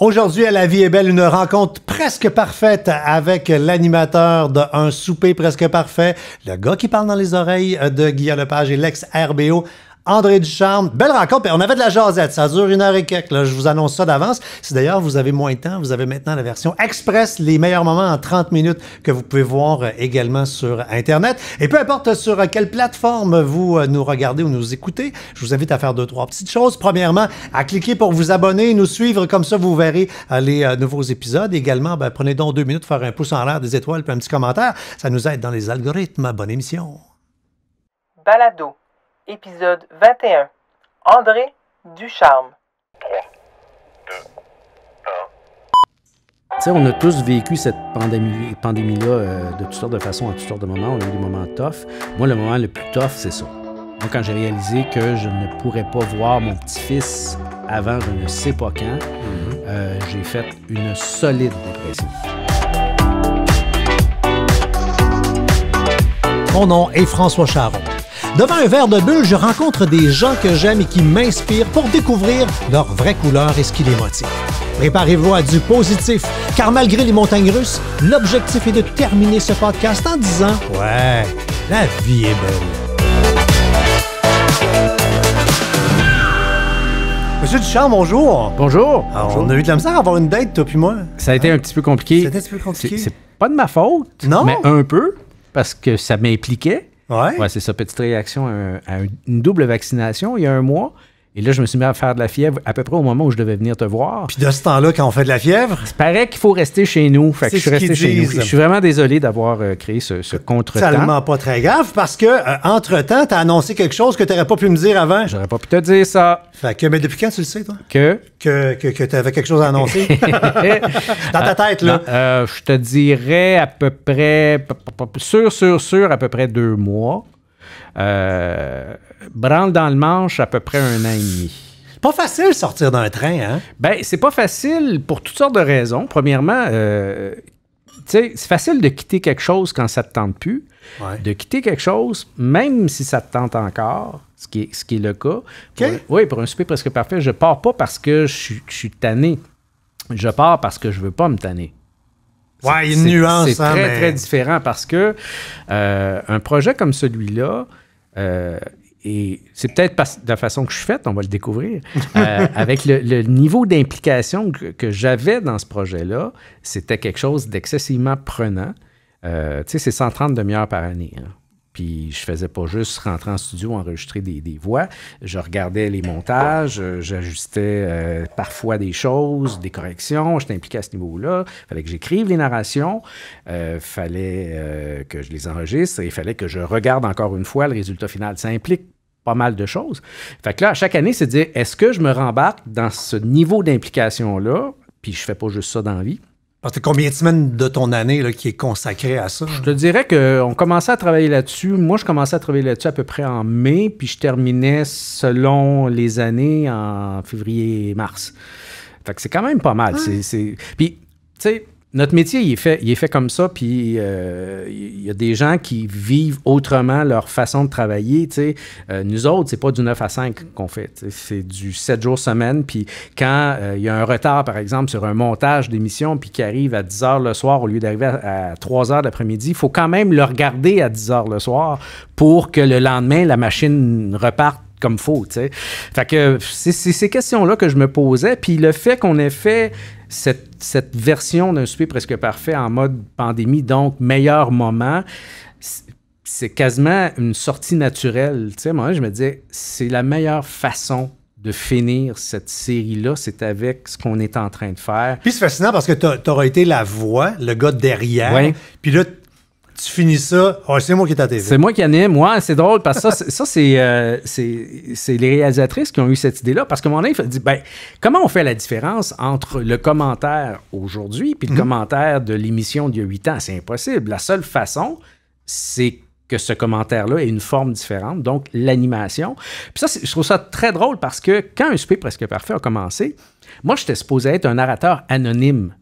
Aujourd'hui, à La vie est belle, une rencontre presque parfaite avec l'animateur d'un souper presque parfait, le gars qui parle dans les oreilles de Guillaume Lepage et l'ex-RBO, André Ducharme. Belle rencontre. On avait de la jasette. Ça dure une heure et quelques. Je vous annonce ça d'avance. Si d'ailleurs vous avez moins de temps, vous avez maintenant la version express, les meilleurs moments en 30 minutes que vous pouvez voir euh, également sur Internet. Et peu importe sur euh, quelle plateforme vous euh, nous regardez ou nous écoutez, je vous invite à faire deux, trois petites choses. Premièrement, à cliquer pour vous abonner, nous suivre. Comme ça, vous verrez les nouveaux épisodes. Également, ben, prenez donc deux minutes, faire un pouce en l'air, des étoiles, puis un petit commentaire. Ça nous aide dans les algorithmes. Bonne émission. Balado épisode 21. André Ducharme. 3, 2, 1. Tu on a tous vécu cette pandémie, pandémie-là euh, de toutes sortes de façons, à toutes sortes de moments. On a eu des moments tough. Moi, le moment le plus tough, c'est ça. Moi, quand j'ai réalisé que je ne pourrais pas voir mon petit-fils avant je ne sais pas quand, mm-hmm. euh, j'ai fait une solide dépression. Mon nom est François Charon. Devant un verre de bulle, je rencontre des gens que j'aime et qui m'inspirent pour découvrir leur vraie couleur et ce qui les motive. Préparez-vous à du positif, car malgré les montagnes russes, l'objectif est de terminer ce podcast en disant Ouais, la vie est belle. Monsieur Duchamp, bonjour. Bonjour. On a eu de la misère à avoir une date, toi puis moi. Ça a été un petit peu compliqué. C'était un petit peu compliqué. C'est pas de ma faute, non? mais un peu, parce que ça m'impliquait. Ouais. c'est ça, petite réaction à, à, une double vaccination il y a un mois. Et là, je me suis mis à faire de la fièvre à peu près au moment où je devais venir te voir. Puis de ce temps-là, quand on fait de la fièvre. Il paraît qu'il faut rester chez nous. je suis resté chez disent. Je suis vraiment désolé d'avoir euh, créé ce, ce contre-temps. Totalement pas très grave parce que, euh, entre-temps, t'as annoncé quelque chose que tu n'aurais pas pu me dire avant. J'aurais pas pu te dire ça. Fait que, mais depuis quand tu le sais, toi? Que? Que, tu avais quelque chose à annoncer. Dans ta tête, là. Euh, je te dirais à peu près, sûr, sûr, sûr, à peu près deux mois. Euh, branle dans le manche à peu près un an et demi. Pas facile sortir d'un train, hein? Ben, c'est pas facile pour toutes sortes de raisons. Premièrement, euh, c'est facile de quitter quelque chose quand ça te tente plus. De quitter quelque chose, même si ça te tente encore, ce qui est, ce qui est le cas. oui, pour un souper presque parfait, je pars pas parce que je suis, tanné. Je pars parce que je veux pas me tanner. Ouais, une nuance. C'est hein, très, très différent parce que euh, un projet comme celui-là, euh, et c'est peut-être de la façon que je suis faite, on va le découvrir, euh, avec le, niveau d'implication que, j'avais dans ce projet-là, c'était quelque chose d'excessivement prenant. Euh, tu sais, c'est 130 demi-heures par année. Hein. Puis je faisais pas juste rentrer en studio, enregistrer des, voix. Je regardais les montages, euh, j'ajustais euh, parfois des choses, des corrections. J'étais impliqué à ce niveau-là. Fallait que j'écrive les narrations, euh, fallait que je les enregistre il fallait que je regarde encore une fois le résultat final. Ça implique pas mal de choses. Fait que là, à chaque année, c'est dire est-ce que je me rembarque dans ce niveau d'implication-là, puis je fais pas juste ça dans la vie parce que combien de semaines de ton année là, qui est consacrée à ça? Je te dirais qu'on commençait à travailler là-dessus. Moi, je commençais à travailler là-dessus à peu près en mai, puis je terminais selon les années en février-mars. Fait que c'est quand même pas mal. Puis, tu sais, notre métier, il est fait, il est fait comme ça, puis euh, il y a des gens qui vivent autrement leur façon de travailler. sais. Euh, nous autres, c'est pas du 9 à 5 qu'on fait, c'est du 7 jours semaine. Puis quand euh, il y a un retard, par exemple, sur un montage d'émission, puis qui arrive à 10 heures le soir au lieu d'arriver à, 3 heures l'après-midi, il faut quand même le regarder à 10 heures le soir pour que le lendemain, la machine reparte comme faut, tu sais. Fait que c'est ces questions-là que je me posais. Puis le fait qu'on ait fait cette, version d'un souper presque parfait en mode pandémie, donc meilleur moment, c'est quasiment une sortie naturelle. Tu sais, moi, je me disais, c'est la meilleure façon de finir cette série-là, c'est avec ce qu'on est en train de faire. Puis c'est fascinant parce que tu auras été la voix, le gars derrière. Puis là, tu finis ça, c'est moi qui t'attends. C'est moi qui anime. Ouais, c'est drôle parce que ça, c'est, euh, les réalisatrices qui ont eu cette idée-là. Parce que mon il dit ben, comment on fait la différence entre le commentaire aujourd'hui et le mhm. commentaire de l'émission d'il y a huit ans C'est impossible. La seule façon, c'est que ce commentaire-là ait une forme différente, donc l'animation. Puis ça, je trouve ça très drôle parce que quand Un souper presque parfait a commencé, moi, j'étais supposé être un narrateur anonyme.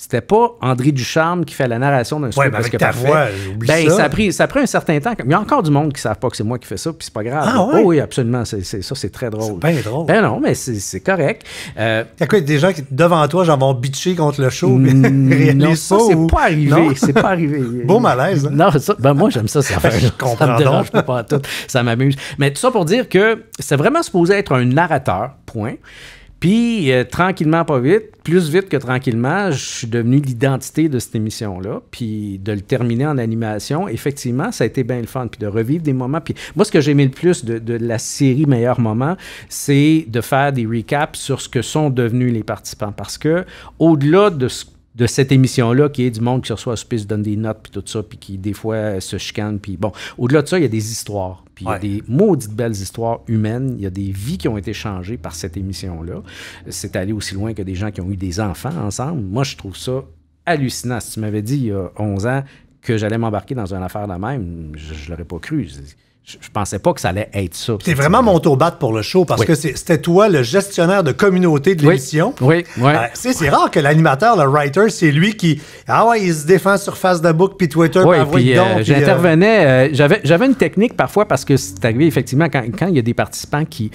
C'était pas André Ducharme qui fait la narration d'un film parce que ta voix, ben, ça. Ça, a pris, ça prend un certain temps. Il y a encore du monde qui ne savent pas que c'est moi qui fais ça, puis c'est pas grave. Ah, ouais? Oh oui, absolument. C'est, ça, c'est très drôle. C'est drôle. Ben non, mais c'est, correct. Euh, il y a quoi, des gens qui, devant toi, genre, vont bitcher contre le show, mais mm, non, ça, pas, pas arrivé. C'est pas arrivé. Beau malaise. Hein? Non, ben moi, j'aime ça, ça fait, Je comprends ça pas tout. Ça m'amuse. Mais tout ça pour dire que c'est vraiment supposé être un narrateur, point. Puis, euh, tranquillement, pas vite, plus vite que tranquillement, je suis devenu l'identité de cette émission-là. Puis, de le terminer en animation, effectivement, ça a été bien le fun. Puis, de revivre des moments. Puis, moi, ce que j'ai aimé le plus de, la série Meilleur moment, c'est de faire des recaps sur ce que sont devenus les participants. Parce que, au-delà de ce de cette émission-là, qui est du monde qui se reçoit à donne des notes, puis tout ça, puis qui, des fois, se chicane. Puis bon, au-delà de ça, il y a des histoires. Puis il y a des maudites belles histoires humaines. Il y a des vies qui ont été changées par cette émission-là. C'est allé aussi loin que des gens qui ont eu des enfants ensemble. Moi, je trouve ça hallucinant. Si tu m'avais dit il y a 11 ans que j'allais m'embarquer dans une affaire la même, je ne l'aurais pas cru je, pensais pas que ça allait être ça. C'était vraiment mon tour bat pour le show parce que c'était toi le gestionnaire de communauté de l'émission. Oui, euh, oui. c'est rare que l'animateur, le writer, c'est lui qui. Ah ouais, il se défend sur Facebook puis Twitter. Oui, puis euh, euh, j'intervenais. J'avais une technique parfois parce que c'est arrivé effectivement quand, il y a des participants qui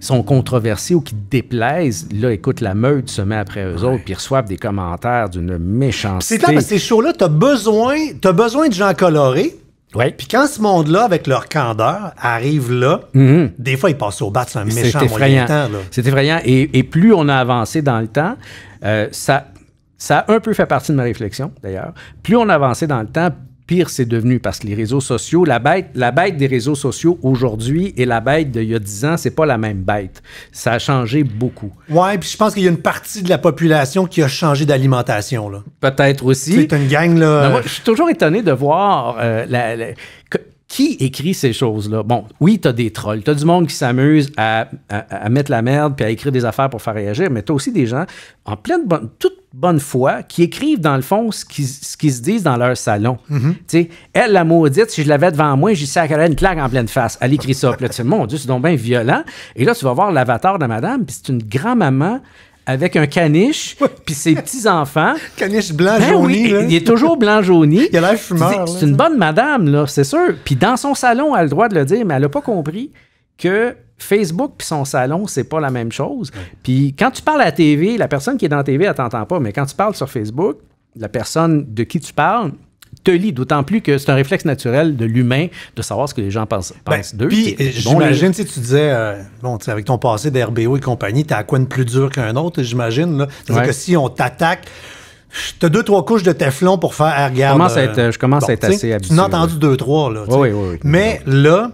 sont controversés ou qui déplaisent, là, écoute, la meute se met après eux autres, puis reçoivent des commentaires d'une méchanceté. C'est ça, parce que ces shows-là, t'as besoin, besoin de gens colorés, puis quand ce monde-là, avec leur candeur, arrive là, mhm. des fois, ils passent au bas. de un méchant moyen temps. C'est effrayant. Et, plus on a avancé dans le temps, euh, ça, ça a un peu fait partie de ma réflexion, d'ailleurs. Plus on a avancé dans le temps, Pire, c'est devenu parce que les réseaux sociaux, la bête, la bête des réseaux sociaux aujourd'hui et la bête d'il y a 10 ans, c'est pas la même bête. Ça a changé beaucoup. Ouais, puis je pense qu'il y a une partie de la population qui a changé d'alimentation. Peut-être aussi. C'est une gang, là. je suis toujours étonné de voir euh, la, qui écrit ces choses-là? Bon, oui, tu as des trolls, as du monde qui s'amuse à, à, mettre la merde puis à écrire des affaires pour faire réagir, mais as aussi des gens en pleine bonne, toute bonne foi qui écrivent dans le fond ce qu'ils se disent dans leur salon. Mm-hmm. Tu sais, Elle, la maudite, si je l'avais devant moi, j'y sacrerais une claque en pleine face. Elle écrit ça. puis là, tu dis, mon Dieu, c'est donc bien violent. Et là, tu vas voir l'avatar de madame, puis c'est une grand-maman avec un caniche, puis ses petits-enfants. caniche blanc ben il est toujours blanc jauni. C'est une bonne madame, là, c'est sûr. Puis dans son salon, elle a le droit de le dire, mais elle n'a pas compris que Facebook puis son salon, c'est pas la même chose. Puis quand tu parles à la TV, la personne qui est dans la TV, elle t'entend pas, mais quand tu parles sur Facebook, la personne de qui tu parles, te d'autant plus que c'est un réflexe naturel de l'humain de savoir ce que les gens pensent, ben, d'eux. Puis, euh, j'imagine, si tu disais, euh, tu bon, avec ton passé d'RBO et compagnie, t'as à quoi de plus dur qu'un autre, j'imagine. C'est-à-dire que si on t'attaque, T'as deux, trois couches de Teflon pour faire ah, regarde. Je commence à être, euh, assez habitué. Tu as entendu deux, trois, là. Oui, oui, Mais là,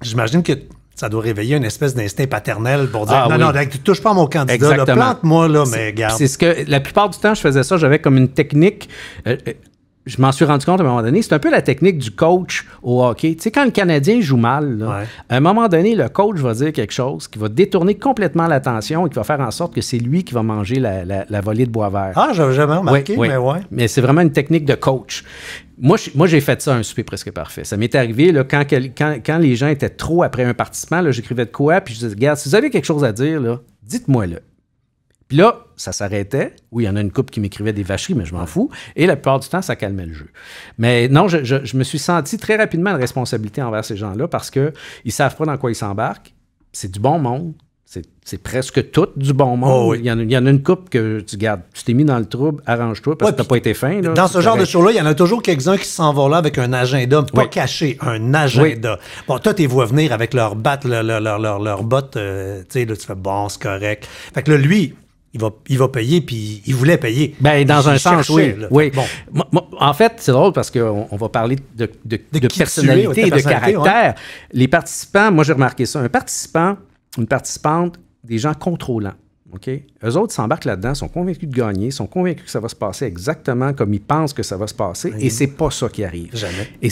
j'imagine que ça doit réveiller une espèce d'instinct paternel pour dire ah, non, non, tu touches pas à mon candidat, plante-moi, là, mais garde. C'est ce que la plupart du temps, je faisais ça, j'avais comme une technique je m'en suis rendu compte à un moment donné, c'est un peu la technique du coach au hockey. Tu sais, quand le Canadien joue mal, à un moment donné, le coach va dire quelque chose qui va détourner complètement l'attention et qui va faire en sorte que c'est lui qui va manger la, volée de bois vert. Ah, j'avais jamais remarqué, mais ouais. Mais c'est vraiment une technique de coach. Moi, j'ai fait ça un souper presque parfait. Ça m'est arrivé quand, quand, les gens étaient trop après un participant, j'écrivais de quoi, puis je disais, regarde, si vous avez quelque chose à dire, dites-moi-le là, ça s'arrêtait. Oui, il y en a une couple qui m'écrivait des vacheries, mais je m'en fous. Et la plupart du temps, ça calmait le jeu. Mais non, je, me suis senti très rapidement de responsabilité envers ces gens-là parce qu'ils ne savent pas dans quoi ils s'embarquent. C'est du bon monde. C'est presque tout du bon monde. Oh il, y en, a une coupe que tu gardes. Tu t'es mis dans le trouble, arrange-toi parce que t'as pas été fin. dans ce genre de choses là il y en a toujours quelques-uns qui s'en vont là avec un agenda, pas caché, un agenda. Bon, toi, t'es vois venir avec leur batte, leur, leur, leur, botte, euh, tu sais, là, tu fais bon, c'est correct. Fait que là, lui, il va, payer, puis il voulait payer. Ben, dans un sens, oui. oui. en fait, c'est drôle parce qu'on on va parler de, personnalité de caractère. Les participants, moi j'ai remarqué ça, un participant, une participante, des gens contrôlants. OK? Eux autres s'embarquent là-dedans, sont convaincus de gagner, sont convaincus que ça va se passer exactement comme ils pensent que ça va se passer, et c'est pas ça qui arrive. Jamais. Et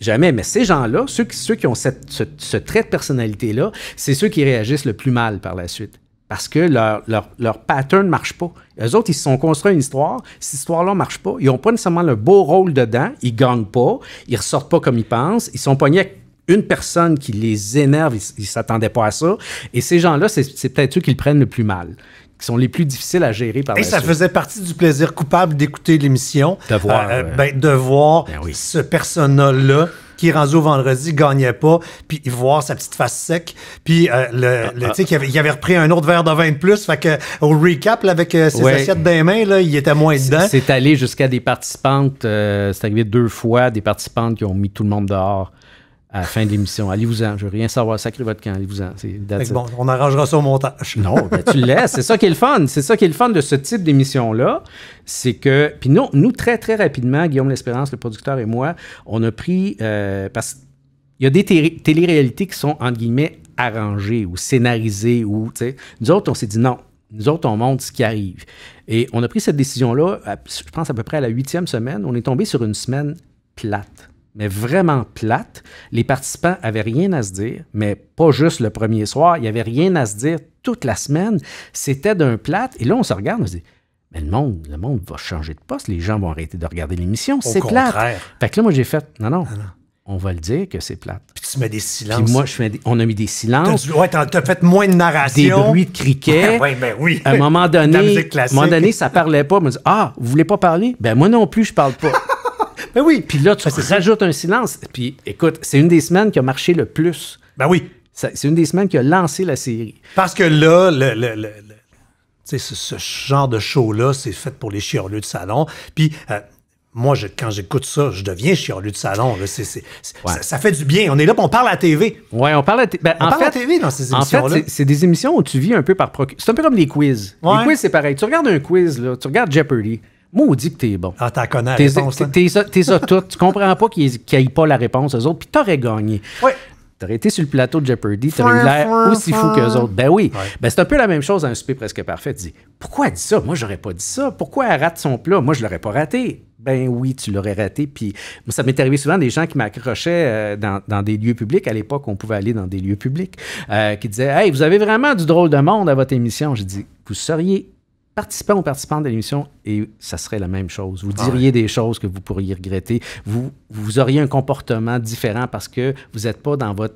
Jamais, mais ces gens-là, ceux qui, ont ce, trait de personnalité-là, c'est ceux qui réagissent le plus mal par la suite parce que leur, leur, leur pattern ne marche pas. Les autres, ils se sont construits une histoire. Cette histoire-là ne marche pas. Ils n'ont pas nécessairement le beau rôle dedans. Ils ne gagnent pas. Ils ne ressortent pas comme ils pensent. Ils sont pognés avec une personne qui les énerve. Ils ne s'attendaient pas à ça. Et ces gens-là, c'est peut-être eux qui le prennent le plus mal qui sont les plus difficiles à gérer par Et ça faisait partie du plaisir coupable d'écouter l'émission. De voir. Euh, euh, ben, de voir ben ce personnage là qui est rendu au vendredi, gagnait pas, puis voir sa petite face sec, puis euh, le, tu sais, il, avait, repris un autre verre de vin de plus, fait qu'au au recap, avec euh, ses assiettes dans les mains, là, il était moins dedans. C'est allé jusqu'à des participantes, euh, c'est arrivé deux fois, des participantes qui ont mis tout le monde dehors à la fin de l'émission. Allez-vous-en, je veux rien savoir, sacré votre camp, allez-vous-en. Bon, on arrangera ça au montage. non, ben, tu le laisses, c'est ça qui est le fun. C'est ça qui est le fun de ce type d'émission-là. C'est que, puis nous, nous, très, très rapidement, Guillaume L'Espérance, le producteur et moi, on a pris, euh, parce qu'il y a des télé-réalités qui sont, entre guillemets, arrangées ou scénarisées ou, tu sais. Nous autres, on s'est dit non, nous autres, on montre ce qui arrive. Et on a pris cette décision-là, je pense à peu près à la huitième semaine. On est tombé sur une semaine plate mais vraiment plate. Les participants avaient rien à se dire, mais pas juste le premier soir, il y avait rien à se dire toute la semaine. C'était d'un plate. Et là, on se regarde, on se dit, mais le monde, le monde va changer de poste, les gens vont arrêter de regarder l'émission, c'est plate. Fait que là, moi, j'ai fait, non, ah, non. on va le dire que c'est plate. Puis tu mets des silences. Puis moi, je fais on a mis des silences. ouais, t'as, fait moins de narration. Des bruits de criquet. oui, ben oui. À un moment donné, à un moment donné ça parlait pas. On me dit, ah, vous voulez pas parler? Ben moi non plus, je parle pas. Ben oui. Puis là, tu rajoutes un silence. Puis écoute, c'est une des semaines qui a marché le plus. Ben oui. C'est une des semaines qui a lancé la série. Parce que là, le, le, le, ce, ce, genre de show-là, c'est fait pour les chiorleux de salon. Puis euh, moi, quand j'écoute ça, je deviens chiorleux de salon. ça, fait du bien. On est là, on parle à la TV. Oui, on parle à, ben, à TV dans ces émissions-là. En fait, c'est des émissions où tu vis un peu par C'est un peu comme les quiz. Les quiz, c'est pareil. Tu regardes un quiz, là, tu regardes Jeopardy dit que t'es bon. Ah, t'en connais hein? T'es ça, tout. Tu comprends pas qu'ils n'y pas la réponse, aux autres, puis t'aurais gagné. Oui. T'aurais été sur le plateau de Jeopardy, t'aurais eu l'air aussi fou qu'eux autres. Ben oui. Ben c'est un peu la même chose dans un souper presque parfait. Tu dis, pourquoi elle dit ça? Moi, j'aurais pas dit ça. Pourquoi elle rate son plat? Moi, je l'aurais pas raté. Ben oui, tu l'aurais raté. Puis ça m'est arrivé souvent des gens qui m'accrochaient euh, dans, des lieux publics. À l'époque, on pouvait aller dans des lieux publics. Euh, qui disaient, hey, vous avez vraiment du drôle de monde à votre émission. Je dis, vous seriez participant ou participante de l'émission et ça serait la même chose. Vous ah diriez des choses que vous pourriez regretter. Vous, vous auriez un comportement différent parce que vous n'êtes pas dans votre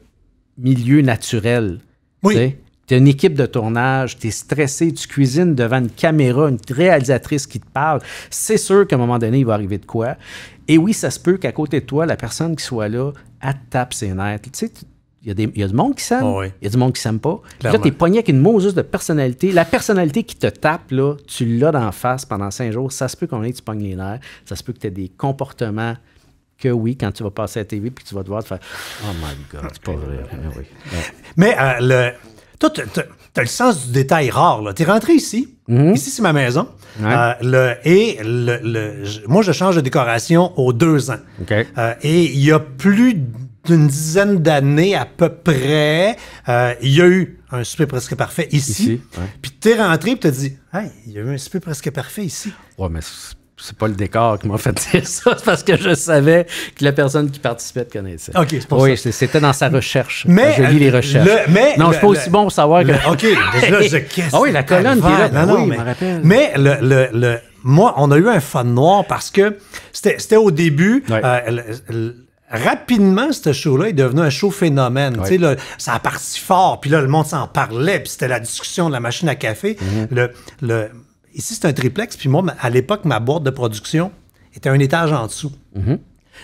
milieu naturel. Oui. Tu as une équipe de tournage, tu es stressé, tu cuisines devant une caméra, une réalisatrice qui te parle. C'est sûr qu'à un moment donné, il va arriver de quoi. Et oui, ça se peut qu'à côté de toi, la personne qui soit là, elle tape ses nerfs. Tu sais, il y, a des, il du monde qui s'aime, oh, il y a du monde qui s'aime pas. tu là, t'es pogné avec une mosuse de personnalité. La personnalité qui te tape, là, tu l'as d'en face pendant cinq jours. Ça se peut qu'on ait tu pognes les nerfs. Ça se peut que tu aies des comportements que oui, quand tu vas passer à la TV puis tu vas devoir te faire Oh my God, c'est pas vrai. Eh Mais euh, le... toi, tu as le sens du détail rare. Tu es rentré ici. Mm-hmm. Ici, c'est ma maison. Euh, le, et le, moi, je change de décoration aux deux ans. Euh, et il y a plus de d'une dizaine d'années à peu près, euh, il y a eu un super presque parfait ici. Puis tu Puis t'es rentré et t'as dit, hey, il y a eu un super presque parfait ici. Ouais, mais c'est pas le décor qui m'a fait dire ça, c'est parce que je savais que la personne qui participait te connaissait. OK, oui, ça. Oui, c'était dans sa recherche. Mais, je lis les recherches. non, je suis pas aussi bon pour savoir que. OK, là, je Ah oui, la colonne qui est là. Non, non, oui, mais, rappelle. mais le, le, moi, on a eu un fun noir parce que c'était au début. Euh, rapidement, ce show-là est devenu un show phénomène. Là, ça a parti fort, puis là, le monde s'en parlait, puis c'était la discussion de la machine à café. Mhm. le, le... Ici, c'est un triplex, puis moi, à l'époque, ma boîte de production était un étage en dessous. Mhm.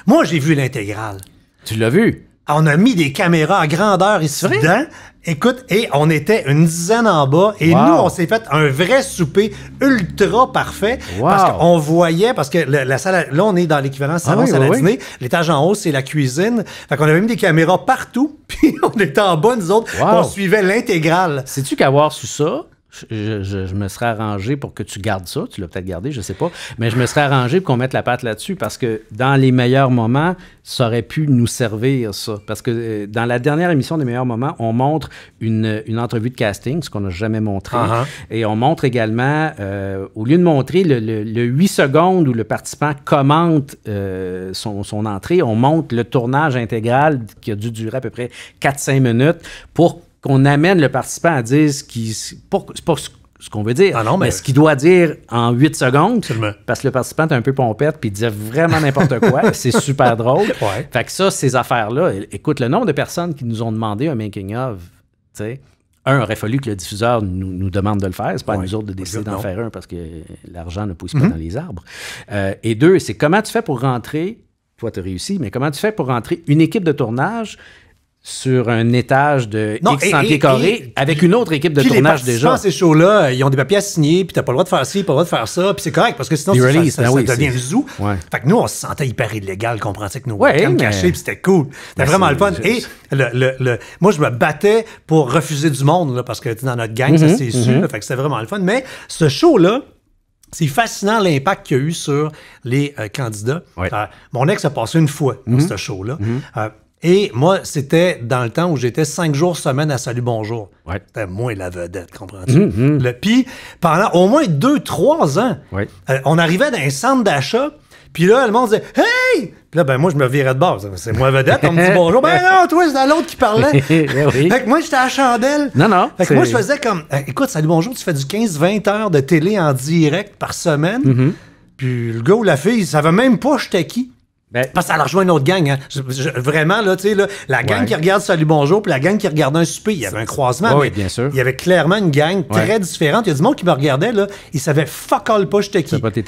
Moi, j'ai vu l'intégrale. Tu l'as vu? Ah, on a mis des caméras à grandeur ici dedans. Écoute, et on était une dizaine en bas, et nous, on s'est fait un vrai souper ultra parfait, wow. parce qu'on voyait, parce que la, salle, là, on est dans l'équivalent ah salon, dîner, l'étage en haut, c'est la cuisine, fait qu'on avait mis des caméras partout, puis on était en bas, nous autres, on suivait l'intégrale. Sais-tu qu'avoir sous ça, je, me serais arrangé pour que tu gardes ça. Tu l'as peut-être gardé, je ne sais pas. Mais je me serais arrangé pour qu'on mette la patte là-dessus parce que dans les meilleurs moments, ça aurait pu nous servir ça. Parce que euh, dans la dernière émission des meilleurs moments, on montre une, une entrevue de casting, ce qu'on n'a jamais montré. Ah, ah. Et on montre également, euh, au lieu de montrer le, le, 8 secondes où le participant commente euh, son, son entrée, on montre le tournage intégral qui a dû durer à peu près 4-5 minutes pour qu'on amène le participant à dire ce qui. C'est ce qu'on veut dire, ah mais... ce qu'il doit dire en 8 secondes, parce que le participant est un peu pompette, puis il disait vraiment n'importe quoi, c'est super drôle. Ouais. Fait que ça, ces affaires-là, écoute, le nombre de personnes qui nous ont demandé un making-of, tu sais, un, aurait fallu que le diffuseur nous, demande de le faire. C'est pas à nous autres de décider d'en faire un parce que l'argent ne pousse pas mm-hmm. dans les arbres. Euh, et deux, c'est comment tu fais pour rentrer, toi tu as réussi, mais comment tu fais pour rentrer une équipe de tournage sur un étage de non, X 100 pieds carrés avec une autre équipe de puis tournage les déjà. ces shows-là, ils ont des papiers à signer, puis t'as pas le droit de faire ci, pas le droit de faire ça, puis c'est correct parce que sinon ça, ça, ben devient le zoo. Fait que nous, on se sentait hyper illégal comprends ça que nous, ouais, mais... cachés, puis c'était cool. C'était ben, vraiment le fun. Et le, le, moi, je me battais pour refuser du monde parce que dans notre gang, ça mm-hmm, c'est sûr. Mm-hmm. fait que c'était vraiment le fun. Mais ce show-là, c'est fascinant l'impact qu'il y a eu sur les euh, candidats. Euh, mon ex a passé une fois dans mm-hmm. ce show-là. Euh, et moi, c'était dans le temps où j'étais cinq jours semaine à Salut Bonjour. Ouais. C'était moins la vedette, comprends-tu? Hum, hum. Le Puis, pendant au moins deux, trois ans, euh, on arrivait dans un centre d'achat, puis là, le monde disait Hey! Puis là, ben moi, je me virais de base. C'est moi vedette, on me dit bonjour. Ben non, toi, c'est l'autre qui parlait. Eh fait que moi, j'étais à la chandelle. Non, non. Fait que moi, je faisais comme euh, Écoute, Salut Bonjour, tu fais du 15-20 heures de télé en direct par semaine. Mm-hmm. Puis le gars ou la fille, ça savait même pas j'étais qui. Ben, Parce que ça rejoint une autre gang. Hein. vraiment, là, la gang qui regarde Salut Bonjour, puis la gang qui regarde un souper, il y avait un croisement. Oui, bien sûr. Il y avait clairement une gang très différente. Il y a du monde qui me regardait, là, savaient savait fuck all pas j'étais qui. pas qui.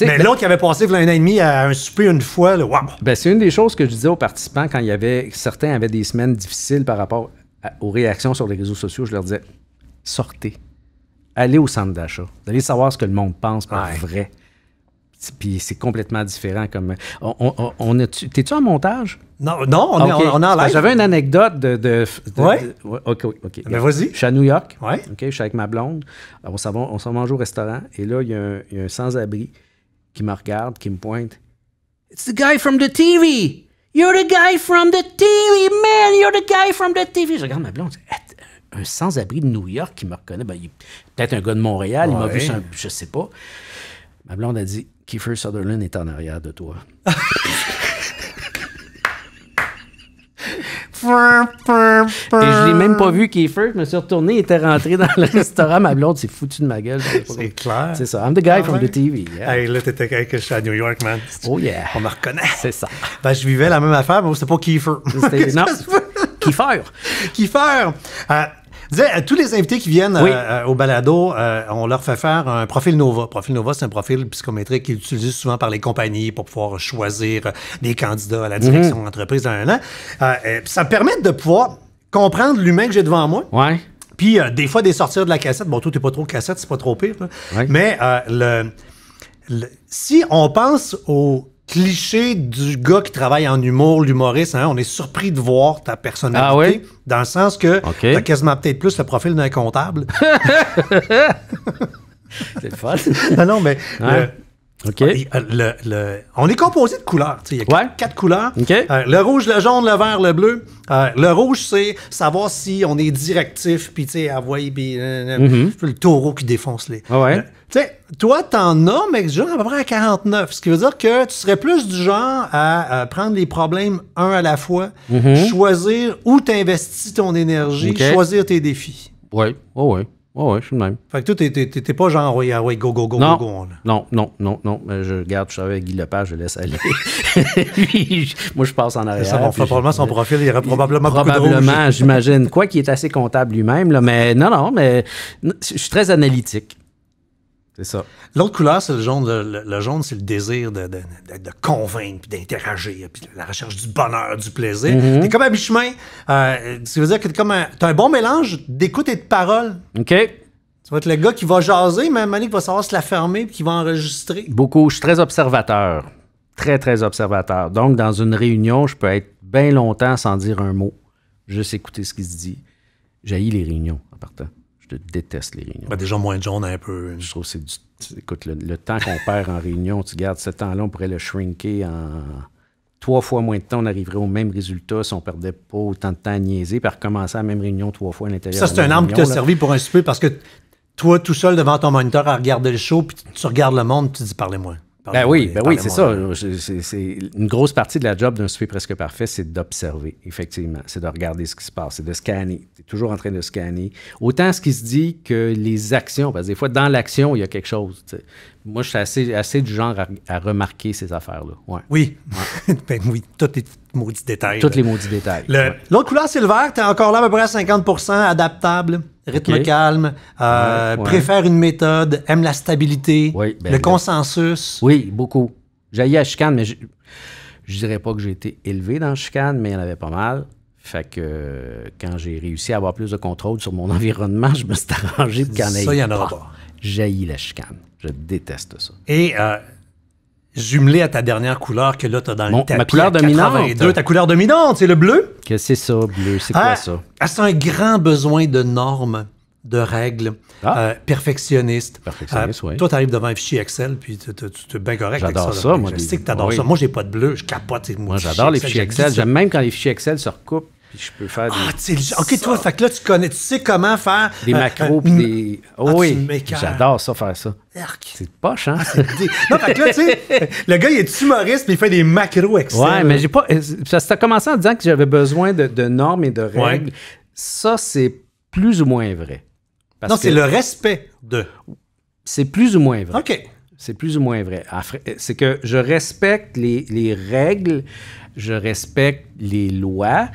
mais ben l'autre qui avait passé un an et demi à un souper une fois, le ben, c'est une des choses que je disais aux participants quand il y avait. Certains avaient des semaines difficiles par rapport aux réactions sur les réseaux sociaux. Je leur disais, sortez. Allez au centre d'achat. allez savoir ce que le monde pense par vrai. Puis c'est complètement différent. Comme on, on, on t'es-tu en montage? Non, non, on, est, ah, on en live. J'avais une anecdote de. de, ouais. ok, ok. Mais ah, ben, vas-y. Je suis à New York. Ouais. Ok, je suis avec ma blonde. On s'en on mange au restaurant. Et là, il y a un, sans-abri qui me regarde, qui me pointe. It's the guy from the TV. You're the guy from the TV, man. You're the guy from the TV. Je regarde ma blonde. Un sans-abri de New York qui me reconnaît. Ben, peut-être un gars de Montréal. Il m'a vu, sur un, je sais pas. Ma blonde a dit Kiefer Sutherland est en arrière de toi. Et je l'ai même pas vu Kiefer. Je me suis retourné, il était rentré dans le restaurant. Ma blonde s'est foutue de ma gueule. C'est clair. C'est ça. I'm the guy ah from the TV. Yeah. Hey, là, t'étais quelque chose à New York, man. Oh yeah. On me reconnaît. C'est ça. Ben, je vivais la même affaire, mais c'était pas Kiefer. C'était, non. Kiefer. Kiefer. Euh, tous les invités qui viennent euh, au balado, euh, on leur fait faire un profil Nova. Profil Nova, c'est un profil psychométrique qu'ils utilisent souvent par les compagnies pour pouvoir choisir des candidats à la mhm. direction d'entreprise dans un an. Euh, ça me permet de pouvoir comprendre l'humain que j'ai devant moi. Ouais. Puis des fois, des sortir de la cassette. Bon, tout t'es pas trop cassette, c'est pas trop pire. Mais si on pense au cliché du gars qui travaille en humour, l'humoriste, hein, on est surpris de voir ta personnalité. Ah Dans le sens que t'as quasiment peut-être plus le profil d'un comptable. C'est le fun. non, mais. Euh, OK. Ah, on est composé de couleurs. Il y a quatre, couleurs. Euh, le rouge, le jaune, le vert, le bleu. Euh, le rouge, c'est savoir si on est directif, puis tu sais, euh, mhm. le taureau qui défonce les. Ah tu sais, toi, t'en as, mais genre à peu près à 49. Ce qui veut dire que tu serais plus du genre à, prendre les problèmes un à la fois, mhm. choisir où t'investis ton énergie, choisir tes défis. Oui, oh ouais. Ouais, oui, je suis le même. Fait que toi, t'es, pas genre, oui, go, go, go, go, go. Non, non, non, non. je garde, je suis avec Guy Lepage, je laisse aller. moi, je passe en arrière. Ça va probablement son profil, il probablement Probablement, de j'imagine. Quoi qu'il est assez comptable lui-même, là. Mais non, non, mais je suis très analytique. C'est ça. L'autre couleur, c'est le jaune. Le, jaune, c'est le désir de, convaincre, puis d'interagir, la recherche du bonheur, du plaisir. Mm-hmm. Tu euh, comme un mi-chemin. Euh, dire que comme un, as un bon mélange d'écoute et de parole. OK. Tu vas être le gars qui va jaser, mais Manique va savoir se la fermer, puis qui va enregistrer. Beaucoup. Je suis très observateur. Très, très observateur. Donc, dans une réunion, je peux être bien longtemps sans dire un mot. Juste écouter ce qui se dit. J'haïs les réunions en partant. Je déteste les réunions. Ben, déjà, moins de jaune un peu. Je trouve que c'est du. Écoute, le, temps qu'on perd en réunion, tu gardes ce temps-là, on pourrait le shrinker en trois fois moins de temps, on arriverait au même résultat si on perdait pas autant de temps à niaiser, par recommencer la même réunion trois fois à l'intérieur. Ça, c'est un arme qui t'a servi pour un souper parce que toi, tout seul devant ton moniteur à regarder le show, puis tu regardes le monde, puis tu dis parlez-moi. Ben, ben oui, c'est ça. une grosse partie de la job d'un souper presque parfait, c'est d'observer, effectivement. C'est de regarder ce qui se passe, c'est de scanner. Tu es toujours en train de scanner. Autant ce qui se dit que les actions, parce que des fois, dans l'action, il y a quelque chose. Moi, je suis assez, du genre à, remarquer ces affaires-là. Oui. Ouais. ben oui, tout maudits détails. Toutes les maudits détails. L'autre couleur, c'est le vert. Tu es encore là à peu près à 50 adaptable rythme calme, euh, préfère une méthode, aime la stabilité, ben le consensus. Oui, beaucoup. J'ai eu à chicane, mais je, ne dirais pas que j'ai été élevé dans la chicane, mais il y en avait pas mal. Fait que euh, quand j'ai réussi à avoir plus de contrôle sur mon environnement, je me suis arrangé pour qu'il ait. Ça, il y en aura pas. la chicane. Je déteste ça. Et euh, jumelé à ta dernière couleur que là, tu as dans le tapis. Ma couleur dominante. Ta couleur dominante, c'est le bleu. Que c'est ça, bleu? C'est quoi ah, ça? Ah, c'est un grand besoin de normes de règles, perfectionnistes. Ah. Euh, perfectionniste. Euh, oui. Toi, tu arrives devant un fichier Excel, puis tu es bien correct avec ça. moi, je sais que tu adores ça. Moi, j'ai pas de bleu, je capote. Moi, moi j'adore les fichiers Excel. J'aime même quand les fichiers Excel se recoupent puis je peux faire Ah, des... OK, toi, fait que là, tu connais, tu sais comment faire. Des macros, puis des. Ah, oui. J'adore ça, faire ça. C'est poche, hein? Ah, non, fait que là, tu sais, le gars, il est humoriste, mais il fait des macros Excel. Ouais, mais j'ai pas. Ça, ça a commencé en disant que j'avais besoin de, normes et de règles. Ça, c'est plus ou moins vrai. non, c'est le respect de. C'est plus ou moins vrai. OK. C'est plus ou moins vrai. C'est que je respecte les règles, je respecte les lois.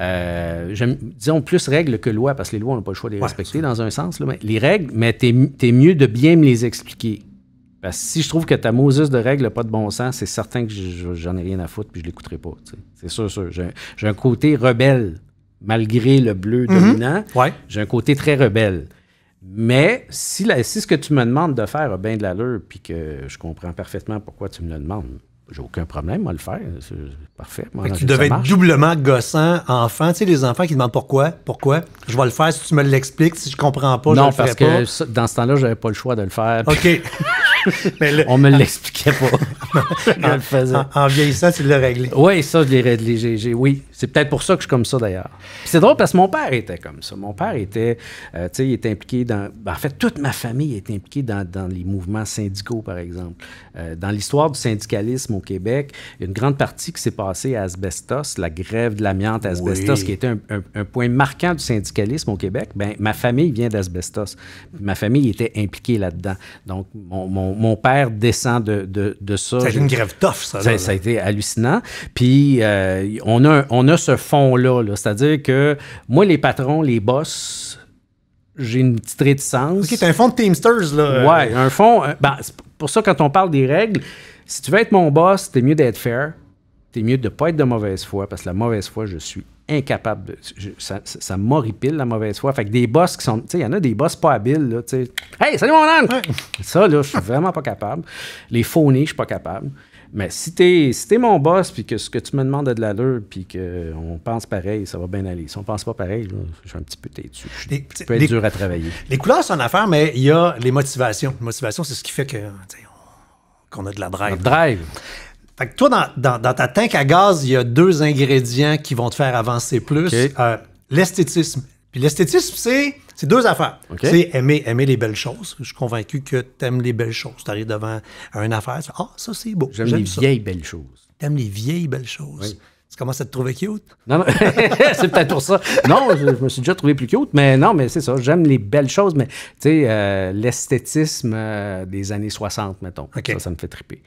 Euh, disons plus règles que lois, parce que les lois, on n'a pas le choix de les respecter dans un sens. les règles, mais t'es es mieux de bien me les expliquer. Parce que si je trouve que ta Moses de règles n'a pas de bon sens, c'est certain que j'en ai rien à foutre puis je ne l'écouterai pas. C'est sûr, sûr. J'ai un côté rebelle, malgré le bleu mhm. dominant. J'ai un côté très rebelle. Mais si, ce que tu me demandes de faire a bien de l'allure puis que je comprends parfaitement pourquoi tu me le demandes, j'ai aucun problème à le faire. C'est parfait. tu devais être doublement gossant, enfant. Tu sais, les enfants qui demandent pourquoi, pourquoi, je vais le faire si tu me l'expliques, si je comprends pas. Non, je le parce que dans ce temps-là, j'avais pas le choix de le faire. OK. Mais ne On me l'expliquait pas. en, le En, vieillissant, tu l'as réglé. Oui, ça, je l'ai réglé. J'ai, oui, c'est peut-être pour ça que je suis comme ça d'ailleurs. C'est drôle parce que mon père était comme ça. Mon père était, euh, tu sais, il était impliqué dans. Ben, en fait, toute ma famille est impliquée dans, les mouvements syndicaux, par exemple. Euh, dans l'histoire du syndicalisme au Québec, une grande partie qui s'est passée à Asbestos, la grève de l'amiante Asbestos, qui était un, point marquant du syndicalisme au Québec. Ben, ma famille vient d'Asbestos. Ma famille était impliquée là-dedans. Donc, mon, père descend de, ça. C'est une grève tough, ça. ça, a été hallucinant. Puis, euh, on a, on a ce fond-là. -là, C'est-à-dire que moi, les patrons, les boss, j'ai une petite réticence. Ok, c'est un fond de Teamsters, là. Ouais, un fond. Euh, ben, pour ça, quand on parle des règles, si tu veux être mon boss, t'es mieux d'être fair. T'es mieux de ne pas être de mauvaise foi, parce que la mauvaise foi, je suis incapable ça, ça m'horripile, la mauvaise foi. Fait que des boss qui sont. Tu sais, il y en a des boss pas habiles, là. Hey, salut mon âne! Ça, là, je suis vraiment pas capable. Les faux-nés, je suis pas capable. Mais si t'es es mon boss, puis que ce que tu me demandes a de l'allure, puis qu'on pense pareil, ça va bien aller. Si on pense pas pareil, je suis un petit peu têtu. Je peut être dur à travailler. Les couleurs, sont en affaire, mais il y a les motivations. motivation c'est ce qui fait que qu'on a de la drive. La drive. Fait que toi, dans, ta tank à gaz, il y a deux ingrédients qui vont te faire avancer plus. Euh, l'esthétisme puis l'esthétisme, c'est, deux affaires. C'est aimer, aimer les belles choses. Je suis convaincu que tu aimes les belles choses. Tu arrives devant une affaire, tu fais, ah, ça c'est beau. J'aime, les vieilles belles choses. Tu aimes les vieilles belles choses. Tu commences à te trouver cute. Non, non. c'est peut-être pour ça. Non, je, me suis déjà trouvé plus cute, mais non, mais c'est ça. J'aime les belles choses, mais tu sais, euh, l'esthétisme euh, des années 60, mettons. Ça, ça me fait triper.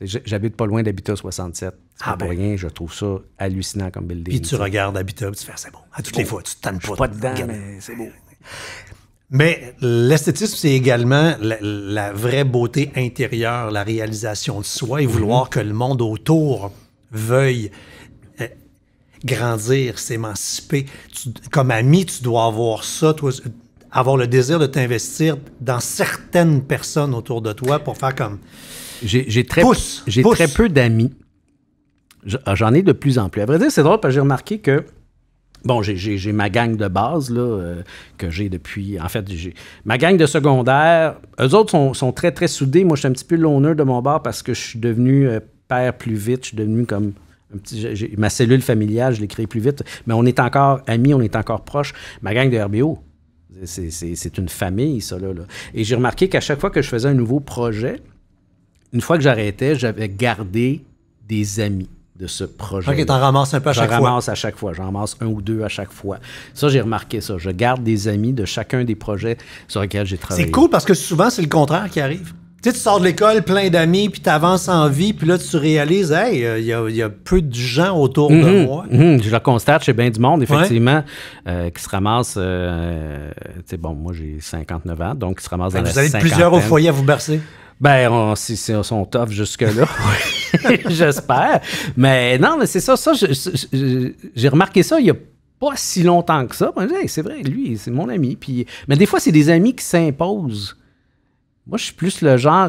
J'habite pas loin d'Habitat 67. C'est ah pas pour ben. rien, je trouve ça hallucinant comme building. Puis tu regardes Habitat, tu fais c'est bon. À toutes les fois, tu te tannes pas. pas dedans, mais c'est beau. Mais l'esthétisme, c'est également la, vraie beauté intérieure, la réalisation de soi et mhm. vouloir que le monde autour veuille euh, grandir, s'émanciper. Comme ami, tu dois avoir ça, avoir le désir de t'investir dans certaines personnes autour de toi pour faire comme j'ai très, j'ai très peu d'amis. Ah, j'en ai de plus en plus. À vrai dire, c'est drôle parce que j'ai remarqué que Bon, j'ai ma gang de base là, euh, que j'ai depuis. En fait, ma gang de secondaire. Eux autres sont, très, très soudés. Moi, je suis un petit peu l'honneur de mon bar parce que je suis devenu euh, père plus vite. Je suis devenu comme. petit, ma cellule familiale, je l'ai créée plus vite. Mais on est encore amis, on est encore proches. Ma gang de RBO, c'est une famille, ça. là. Et j'ai remarqué qu'à chaque fois que je faisais un nouveau projet, une fois que j'arrêtais, j'avais gardé des amis de ce projet. Ok, t'en ramasses un peu à chaque fois. J'en ramasse à chaque fois. ramasse un ou deux à chaque fois. Ça, j'ai remarqué ça. Je garde des amis de chacun des projets sur lesquels j'ai travaillé. C'est cool parce que souvent, c'est le contraire qui arrive. Tu sais, tu sors de l'école plein d'amis, puis tu avances en vie, puis là, tu réalises, hey, euh, il y, a peu de gens autour de mhm. moi. Mhm. je le constate chez bien du monde, effectivement, euh, qui se ramasse. Euh, tu sais, bon, moi, j'ai 59 ans, donc qui se dans la ans. Vous avez plusieurs au foyer à vous bercer. Ben, c'est son jusque-là, j'espère. Mais non, mais c'est ça, ça, j'ai remarqué ça il n'y a pas si longtemps que ça. c'est vrai, lui, c'est mon ami. Puis, mais des fois, c'est des amis qui s'imposent. Moi, je suis plus le genre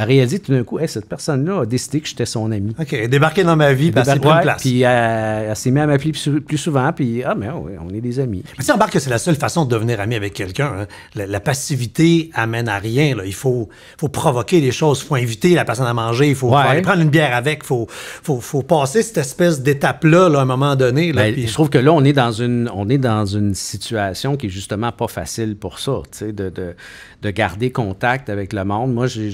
a réalisé tout d'un coup, hey, cette personne-là a décidé que j'étais son ami. OK, elle est débarquée dans ma vie, parce une ouais, place. Puis elle, elle s'est mise à m'appeler plus, souvent, puis ah, mais ah ouais, on est des amis. Puis, mais tu que c'est la seule façon de devenir ami avec quelqu'un. Hein, la, passivité amène à rien. Là. Il faut, faut provoquer les choses, il faut inviter la personne à manger, il faut, aller prendre une bière avec, il faut, faut, faut, passer cette espèce d'étape-là à un moment donné. Ben, je trouve que là, on est, dans une, on est dans une situation qui est justement pas facile pour ça, de, de, de garder contact avec le monde. Moi, j'ai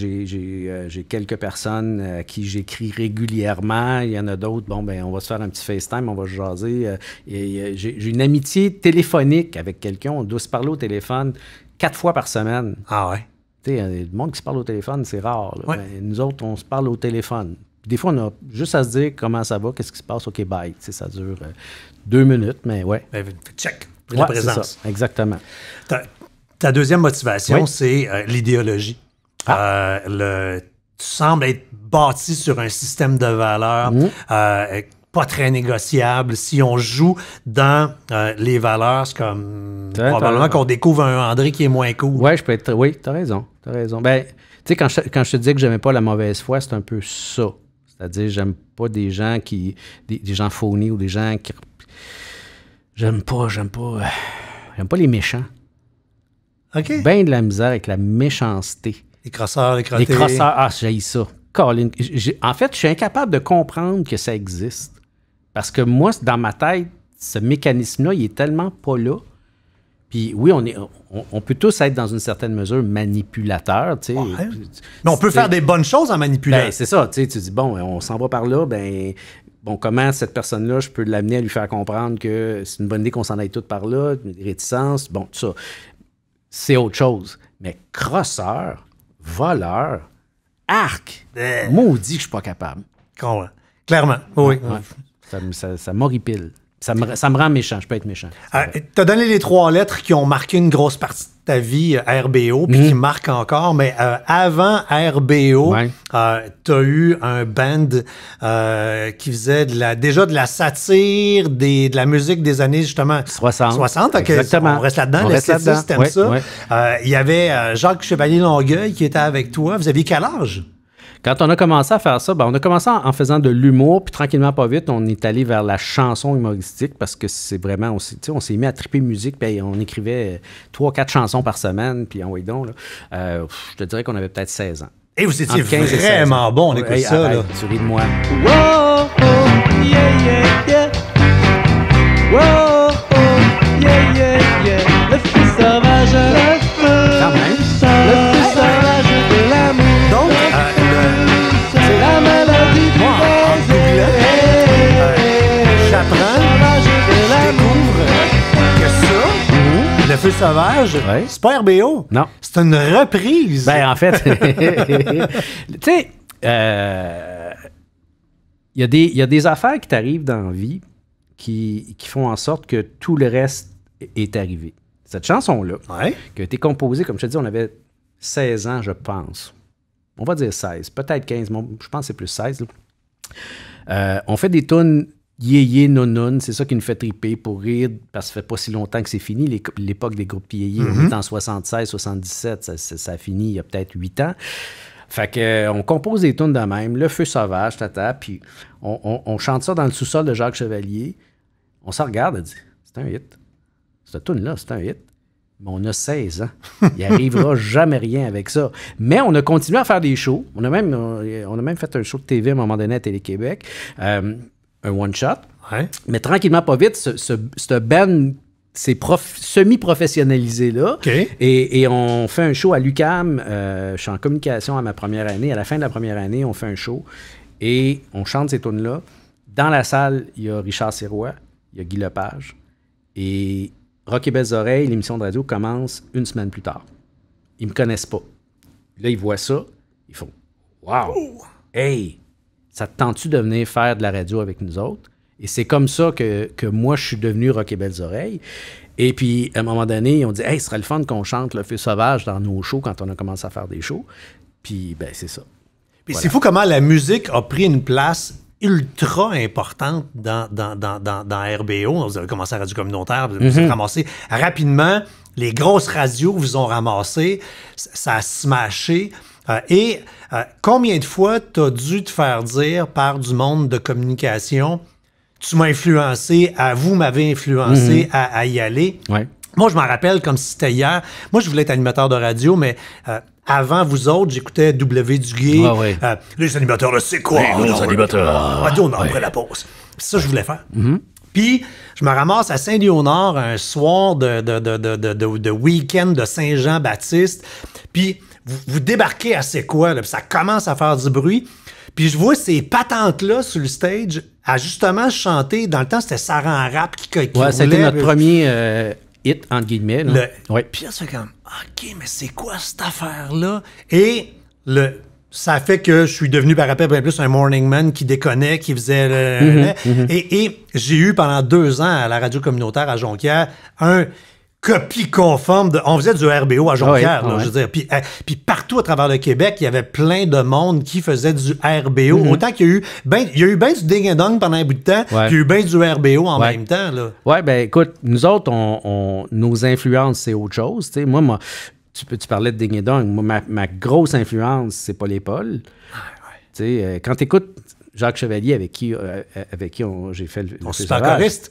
euh, quelques personnes euh, à qui j'écris régulièrement. Il y en a d'autres. Bon, ben, on va se faire un petit FaceTime, on va jaser. Euh, j'ai une amitié téléphonique avec quelqu'un. On doit se parler au téléphone quatre fois par semaine. Ah ouais? Tu sais, le monde qui se parle au téléphone, c'est rare. Ben, nous autres, on se parle au téléphone. Des fois, on a juste à se dire comment ça va, qu'est-ce qui se passe, OK, bye. Tu ça dure deux minutes, mais ouais. Ben, check. La présence. exactement. Ta deuxième motivation, c'est euh, l'idéologie. Ah. Euh, tu sembles être bâti sur un système de valeurs euh, pas très négociable. Si on joue dans les valeurs, c'est comme probablement qu'on découvre un André qui est moins cool. je peux être. Oui, t'as raison. T'as raison. Ben, tu sais, quand je, quand je te dis que j'aimais pas la mauvaise foi, c'est un peu ça. C'est-à-dire, j'aime pas des gens qui. Des, gens faunis ou des gens qui. J'aime pas, j'aime pas. J'aime pas les méchants. Ben de la misère avec la méchanceté. Les crosseurs, les crottés. Les ah, j'ai ça. en fait, je suis incapable de comprendre que ça existe. Parce que moi, dans ma tête, ce mécanisme-là, il est tellement pas là. Puis oui, on, est, on, peut tous être dans une certaine mesure manipulateurs. Mais on peut faire des bonnes choses en manipulant. Ben, c'est ça. Tu, sais, dis, bon, on s'en va par là, ben bon, comment cette personne-là, je peux l'amener à lui faire comprendre que c'est une bonne idée qu'on s'en aille toutes par là, une réticence bon, tout ça c'est autre chose. Mais crosseur, voleur, arc, eh. maudit que je suis pas capable. Hein. Clairement, oui. Ça, ça, ça m'horripile. Ça me, rend méchant, je peux être méchant. Ah, tu as donné les trois lettres qui ont marqué une grosse partie ta vie RBO, puis mhm. qui marque encore, mais euh, avant RBO, euh, tu as eu un band euh, qui faisait de la, déjà de la satire, de la musique des années justement 60. 60, Exactement. on reste là-dedans, le là ça. Il y avait Jacques Chevalier-Longueuil qui était avec toi. Vous aviez quel âge? Quand on a commencé à faire ça, ben, on a commencé en, faisant de l'humour, puis tranquillement, pas vite, on est allé vers la chanson humoristique parce que c'est vraiment, aussi... Tu sais, on s'est mis à triper musique, puis on écrivait euh, trois, quatre chansons par semaine, puis ah, on voyait donc, là. Euh, je te dirais qu'on avait peut-être 16 ans. Et vous étiez vraiment bon, on écoute ça. là. Tu de moi. Oh, yeah, yeah, yeah. Oh, yeah, yeah, yeah. Le fils Un Feu Sauvage, c'est pas RBO. Non. C'est une reprise. Ben, en fait, tu sais, euh, il y, a des affaires qui t'arrivent dans la vie qui, font en sorte que tout le reste est arrivé. Cette chanson-là, qui a été composée, comme je te dis, on avait 16 ans, je pense. On va dire 16, peut-être 15, je pense que c'est plus 16. Euh, on fait des tunes non-non, c'est ça qui nous fait triper pour rire, parce que ça fait pas si longtemps que c'est fini, l'époque des groupes Yé On mm-hmm. est en 76, 77, ça, a fini il y a peut-être 8 ans. Fait que, euh, on compose des tunes de même, Le Feu Sauvage, tata, puis on, chante ça dans le sous-sol de Jacques Chevalier. On s'en regarde et dit c'est un hit. Cette tune-là, c'est un hit. Mais on a 16 ans. Il n'arrivera jamais rien avec ça. Mais on a continué à faire des shows. On a même, on a même fait un show de TV à un moment donné à Télé-Québec. Euh, un one-shot. Mais tranquillement, pas vite, ce, ce, band c'est semi professionnalisé là Et, on fait un show à l'UCAM. Euh, je suis en communication à ma première année. À la fin de la première année, on fait un show et on chante ces tunes-là. Dans la salle, il y a Richard Serrois, il y a Guy Lepage. Et Rock et Belles Oreilles, l'émission de radio, commence une semaine plus tard. Ils me connaissent pas. Là, ils voient ça. Ils font Wow! Hey! ça te tente-tu de venir faire de la radio avec nous autres? Et c'est comme ça que, moi, je suis devenu Rock et Belles Oreilles. Et puis, à un moment donné, ils ont dit Hey, ce serait le fun qu'on chante Le Feu Sauvage dans nos shows quand on a commencé à faire des shows. Puis, ben, c'est ça. Puis, c'est fou comment la musique a pris une place ultra importante dans, dans, dans, dans, dans RBO. Vous avez commencé à Radio Communautaire, vous avez mm-hmm. ramassé rapidement. Les grosses radios vous ont ramassé. Ça a smashé. Ah, et ah, combien de fois tu as dû te faire dire par du monde de communication, tu m'as influencé, à vous m'avez influencé mhm. à, y aller. Moi, je m'en rappelle comme si c'était hier. Moi, je voulais être animateur de radio, mais euh, avant vous autres, j'écoutais W. Duguay, euh, les animateurs C'est quoi? Les animateurs. Radio a après la pause. Puis ça, je voulais faire. Mhm. Puis, je me ramasse à Saint-Léonard un soir de, de week-end de Saint-Jean-Baptiste. Puis, vous, débarquez à c'est quoi, là, puis ça commence à faire du bruit. Puis je vois ces patentes-là sur le stage à justement chanter. Dans le temps, c'était Sarah en Rap qui, qui Ouais, c'était notre premier euh, hit, entre guillemets. Puis là, c'est comme, OK, mais c'est quoi cette affaire-là? Et le, ça fait que je suis devenu par après plus un morning man qui déconnait, qui faisait mm-hmm, mm-hmm. Et, et j'ai eu pendant deux ans à la radio communautaire à Jonquière un copie conforme. De, on faisait du RBO à Jonquière, je veux dire. Puis, euh, puis, partout à travers le Québec, il y avait plein de monde qui faisait du RBO. Mm-hmm. Autant qu'il y a eu ben, il y a eu ben du ding dong pendant un bout de temps, puis il y a eu ben du RBO en même temps. Là. Ouais, ben écoute, nous autres, on, nos influences, c'est autre chose. moi, tu, parlais de ding dong. Moi, ma, grosse influence, c'est pas les Paul. Ah, euh, quand tu écoutes Jacques Chevalier, avec qui, euh, euh, avec qui j'ai fait le. Ton